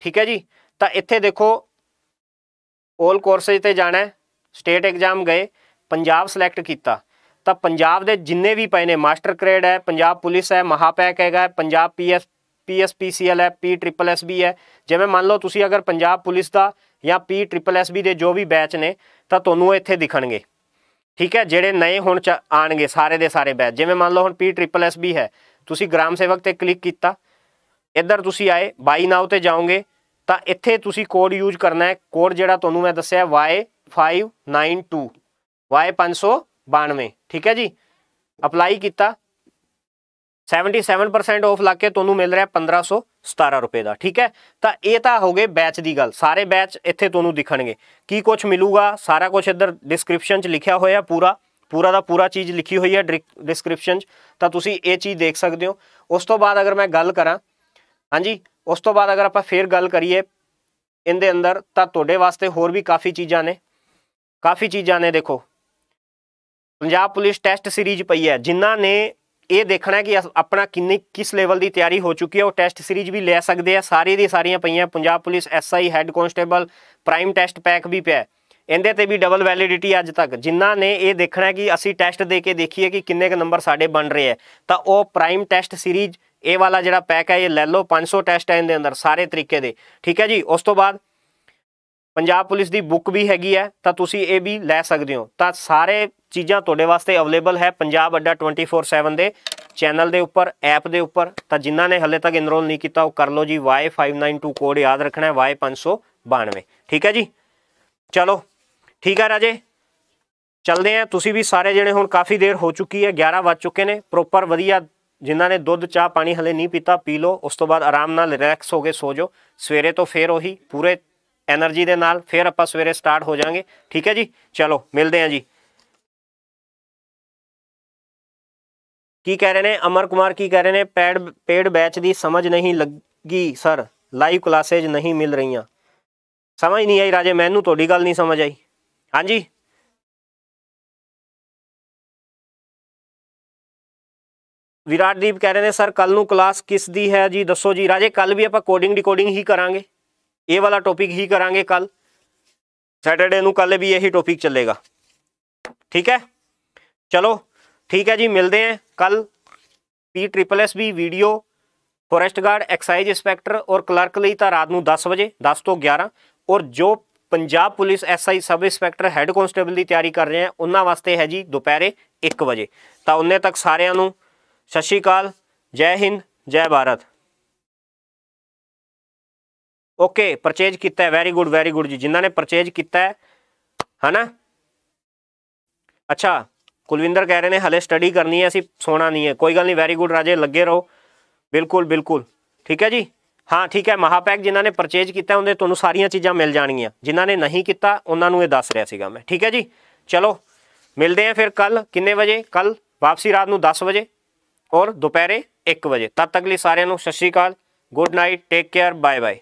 ਠੀਕ ਹੈ ਜੀ ਤਾਂ ਇੱਥੇ ਦੇਖੋ 올 ਕੋਰਸੇ ਤੇ ਜਾਣਾ ਸਟੇਟ ਐਗਜ਼ਾਮ ਗਏ ਪੰਜਾਬ ਸਿਲੈਕਟ ਕੀਤਾ ਤਾਂ ਪੰਜਾਬ ਦੇ ਜਿੰਨੇ ਵੀ ਪਏ ਨੇ ਮਾਸਟਰ ਗ੍ਰੇਡ ਹੈ ਪੰਜਾਬ ਪੁਲਿਸ ਹੈ ਮਹਾਪੈਕ ਹੈਗਾ ਪੰਜਾਬ ਪੀਐਸ ਪੀਐਸਪੀਸੀਐਲ ਹੈ ਪੀ ਟ੍ਰਿਪਲ ਐਸਬੀ ਹੈ ਜਿਵੇਂ ਮੰਨ ਲਓ ਤੁਸੀਂ ਅਗਰ ਪੰਜਾਬ ਪੁਲਿਸ ਦਾ ਜਾਂ ਪੀ ਟ੍ਰਿਪਲ ਐਸਬੀ ਦੇ ਜੋ ਵੀ ਬੈਚ ਨੇ ਤਾਂ ਤੁਹਾਨੂੰ ਇੱਥੇ ਦਿਖਣਗੇ ਠੀਕ ਹੈ ਜਿਹੜੇ ਨਵੇਂ ਹੁਣ ਆਣਗੇ ਸਾਰੇ ਦੇ ਸਾਰੇ ਬੈਚ ਜਿਵੇਂ ਮੰਨ ਲਓ ਹੁਣ ਪੀ ਟ੍ਰਿਪਲ ਐਸਬੀ ਹੈ ਤੁਸੀਂ ਗ੍ਰਾਮ ਸੇਵਕ ਤੇ ਕਲਿੱਕ ਕੀਤਾ ਇੱਧਰ ਤੁਸੀਂ ਆਏ ਬਾਈ ਨਾਉ ਤੇ ਜਾਓਗੇ ਤਾਂ ਇੱਥੇ ਤੁਸੀਂ ਕੋਡ ਯੂਜ਼ ਕਰਨਾ ਹੈ ਕੋਡ ਜਿਹੜਾ ਤੁਹਾਨੂੰ ਮੈਂ ਦੱਸਿਆ Y592 Y592 ਠੀਕ ਹੈ ਜੀ ਅਪਲਾਈ ਕੀਤਾ 77% ਆਫ ਲਾ ਕੇ ਤੁਹਾਨੂੰ ਮਿਲ ਰਿਹਾ 1517 ਰੁਪਏ ਦਾ ਠੀਕ ਹੈ ਤਾਂ ਇਹ ਤਾਂ ਹੋ ਗਏ ਬੈਚ ਦੀ ਗੱਲ ਸਾਰੇ ਬੈਚ ਇੱਥੇ ਤੁਹਾਨੂੰ ਦਿਖਣਗੇ ਕੀ ਕੁਝ ਮਿਲੂਗਾ ਸਾਰਾ ਕੁਝ ਇੱਧਰ ਡਿਸਕ੍ਰਿਪਸ਼ਨ 'ਚ ਲਿਖਿਆ ਹੋਇਆ ਪੂਰਾ ਪੂਰਾ ਦਾ ਪੂਰਾ ਚੀਜ਼ ਲਿਖੀ ਹੋਈ ਹੈ ਡਿਸਕ੍ਰਿਪਸ਼ਨ 'ਚ ਤਾਂ ਤੁਸੀਂ ਇਹ ਚੀਜ਼ ਦੇਖ ਸਕਦੇ ਹੋ ਉਸ ਤੋਂ ਬਾਅਦ ਅਗਰ ਮੈਂ ਗੱਲ ਕਰਾਂ ਹਾਂਜੀ ਉਸ ਤੋਂ ਬਾਅਦ ਅਗਰ ਆਪਾਂ ਫੇਰ ਗੱਲ ਕਰੀਏ ਇਹਦੇ ਅੰਦਰ ਤਾਂ ਤੁਹਾਡੇ ਵਾਸਤੇ ਹੋਰ ਵੀ ਕਾਫੀ ਚੀਜ਼ਾਂ ਨੇ ਕਾਫੀ ਚੀਜ਼ਾਂ ਨੇ ਦੇਖੋ ਪੰਜਾਬ ਪੁਲਿਸ ਟੈਸਟ ਸੀਰੀਜ਼ ਪਈ ਹੈ ਜਿਨ੍ਹਾਂ ਨੇ ਇਹ ਦੇਖਣਾ ਕਿ ਆਪਣਾ ਕਿੰਨੀ ਕਿਸ ਲੈਵਲ ਦੀ ਤਿਆਰੀ ਹੋ ਚੁੱਕੀ ਹੈ ਉਹ ਟੈਸਟ ਸੀਰੀਜ਼ ਵੀ ਲੈ ਸਕਦੇ ਆ ਸਾਰੇ ਦੀ ਸਾਰੀਆਂ ਪਈਆਂ Punjab police SI head constable prime test pack ਵੀ ਪਿਆ ਇਹਦੇ ਤੇ ਵੀ ਡਬਲ ਵੈਲਿਡਿਟੀ ਅੱਜ ਤੱਕ ਜਿਨ੍ਹਾਂ ਨੇ ਇਹ ਦੇਖਣਾ ਕਿ ਅਸੀਂ ਟੈਸਟ ਦੇ ਕੇ ਦੇਖੀਏ ਕਿ ਕਿੰਨੇ ਕ ਨੰਬਰ ਸਾਡੇ ਬਣ ਰਹੇ ਆ ਤਾਂ ਉਹ ਪ੍ਰਾਈਮ ਟੈਸਟ ਸੀਰੀਜ਼ ਇਹ ਵਾਲਾ ਜਿਹੜਾ ਪੈਕ ਹੈ ਇਹ ਲੈ ਲਓ 500 ਟੈਸਟ ਹੈ ਇਹਦੇ ਅੰਦਰ ਸਾਰੇ ਤਰੀਕੇ ਦੇ ਠੀਕ ਹੈ ਜੀ ਉਸ ਤੋਂ ਬਾਅਦ ਪੰਜਾਬ ਪੁਲਿਸ ਦੀ ਬੁੱਕ ਵੀ ਹੈਗੀ ਹੈ ਤਾਂ ਤੁਸੀਂ ਇਹ ਵੀ ਲੈ ਸਕਦੇ ਹੋ ਤਾਂ ਸਾਰੇ ਚੀਜ਼ਾਂ ਤੁਹਾਡੇ ਵਾਸਤੇ ਅਵੇਲੇਬਲ ਹੈ ਪੰਜਾਬ ਅੱਡਾ 24/7 ਦੇ ਚੈਨਲ ਦੇ ਉੱਪਰ ਐਪ ਦੇ ਉੱਪਰ ਤਾਂ ਜਿਨ੍ਹਾਂ ਨੇ ਹਲੇ ਤੱਕ ਇਨਰੋਲ ਨਹੀਂ ਕੀਤਾ ਉਹ ਕਰ ਲਓ ਜੀ Y592 ਕੋਡ ਯਾਦ ਰੱਖਣਾ ਹੈ Y592 ਠੀਕ ਹੈ ਜੀ ਚਲੋ ਠੀਕ ਹੈ ਰਾਜੇ ਚਲਦੇ ਆ ਤੁਸੀਂ ਵੀ ਸਾਰੇ ਜਣੇ ਹੁਣ ਕਾਫੀ ਦੇਰ ਹੋ ਚੁੱਕੀ ਹੈ 11 ਵੱਜ ਚੁੱਕੇ ਨੇ ਪ੍ਰੋਪਰ ਵਧੀਆ ਜਿਨ੍ਹਾਂ ਨੇ ਦੁੱਧ ਚਾਹ ਪਾਣੀ ਹਲੇ ਨਹੀਂ ਪੀਤਾ ਪੀ ਲਓ ਉਸ ਤੋਂ ਬਾਅਦ ਆਰਾਮ ਨਾਲ ਰਿਲੈਕਸ ਹੋ ਕੇ ਸੋ ਜਾਓ ਸਵੇਰੇ ਤੋਂ ਫੇਰ ਉਹੀ ਪੂਰੇ એનર્ਜੀ ਦੇ ਨਾਲ ਫੇਰ ਆਪਾਂ ਸਵੇਰੇ ਸਟਾਰਟ ਹੋ ਜਾਾਂਗੇ ਠੀਕ ਹੈ ਜੀ ਚਲੋ ਮਿਲਦੇ ਆਂ ਜੀ ਕੀ ਕਹਿ ਰਹੇ ਨੇ ਅਮਰ ਕੁਮਾਰ ਕੀ ਕਹਿ ਰਹੇ ਨੇ ਪੈਡ ਪੇਡ ਬੈਚ ਦੀ ਸਮਝ ਨਹੀਂ ਲੱਗੀ ਸਰ ਲਾਈਵ ਕਲਾਸੇਜ ਨਹੀਂ ਮਿਲ ਰਹੀਆਂ ਸਮਝ ਨਹੀਂ ਆਈ ਰਾਜੇ ਮੈਨੂੰ ਤੁਹਾਡੀ ਗੱਲ ਨਹੀਂ ਸਮਝ ਆਈ ਹਾਂਜੀ ਵਿਰਾਟਦੀਪ ਕਹਿ ਰਹੇ ਨੇ ਸਰ ਕੱਲ ਨੂੰ ਕਲਾਸ ਕਿਸ ਦੀ ਹੈ ਜੀ ਦੱਸੋ ਜੀ ਰਾਜੇ ਕੱਲ ਵੀ ਆਪਾਂ ਕੋਡਿੰਗ ਡਿਕੋਡਿੰਗ ਹੀ ਕਰਾਂਗੇ ਇਹ ਵਾਲਾ ਟੌਪਿਕ ਹੀ ਕਰਾਂਗੇ ਕੱਲ ਸੈਟਰਡੇ ਨੂੰ ਕੱਲ ਵੀ ਇਹੀ ਟੌਪਿਕ ਚੱਲੇਗਾ ਠੀਕ ਹੈ ਚਲੋ ਠੀਕ ਹੈ ਜੀ ਮਿਲਦੇ ਆਂ ਕੱਲ P triple S B VDO forest guard excise inspector ਔਰ ਕਲਰਕ ਲਈ ਤਾਂ ਰਾਤ ਨੂੰ 10 ਵਜੇ 10 ਤੋਂ 11 ਔਰ ਜੋ Punjab police SI sub inspector head constable ਦੀ ਤਿਆਰੀ ਕਰ ਰਹੇ ਆ ਉਹਨਾਂ ਵਾਸਤੇ ਹੈ ਜੀ ਦੁਪਹਿਰੇ 1 ਵਜੇ ਤਾਂ ਉਹਨੇ ਤੱਕ ਸਾਰਿਆਂ ਨੂੰ ਸਤਿ ਸ਼੍ਰੀ ਅਕਾਲ ਜੈ ਹਿੰਦ ਜੈ ਭਾਰਤ ਓਕੇ ਪਰਚੇਜ ਕੀਤਾ ਵੈਰੀ ਗੁੱਡ ਵੈਰੀ ਗੁੱਡ ਜੀ ਜਿਨ੍ਹਾਂ ਨੇ ਪਰਚੇਜ ਕੀਤਾ ਹੈ ਹਨਾ ਅੱਛਾ ਕੁਲਵਿੰਦਰ ਕਹਿ ਰਹੇ ਨੇ ਹਲੇ ਸਟੱਡੀ ਕਰਨੀ ਹੈ ਅਸੀਂ ਸੋਣਾ ਨਹੀਂ ਹੈ ਕੋਈ ਗੱਲ ਨਹੀਂ ਵੈਰੀ ਗੁੱਡ ਰਾਜੇ ਲੱਗੇ ਰਹੋ ਬਿਲਕੁਲ ਬਿਲਕੁਲ ਠੀਕ ਹੈ ਜੀ ਹਾਂ ਠੀਕ ਹੈ ਮਹਾਪੈਕ ਜਿਨ੍ਹਾਂ ਨੇ ਪਰਚੇਜ ਕੀਤਾ ਉਹਦੇ ਤੁਹਾਨੂੰ ਸਾਰੀਆਂ ਚੀਜ਼ਾਂ ਮਿਲ ਜਾਣਗੀਆਂ ਜਿਨ੍ਹਾਂ ਨੇ ਨਹੀਂ ਕੀਤਾ ਉਹਨਾਂ ਨੂੰ ਇਹ ਦੱਸ ਰਿਹਾ ਸੀਗਾ ਮੈਂ ਠੀਕ ਹੈ ਜੀ ਚਲੋ ਮਿਲਦੇ ਆਂ ਫਿਰ ਕੱਲ ਕਿੰਨੇ ਵਜੇ ਕੱਲ ਵਾਪਸੀ ਰਾਤ ਨੂੰ 10 ਵਜੇ ਔਰ ਦੁਪਹਿਰੇ 1 ਵਜੇ ਤਦ ਤੱਕ ਲਈ ਸਾਰਿਆਂ ਨੂੰ ਸਤਿ ਸ਼੍ਰੀ ਅਕਾਲ good night take care bye bye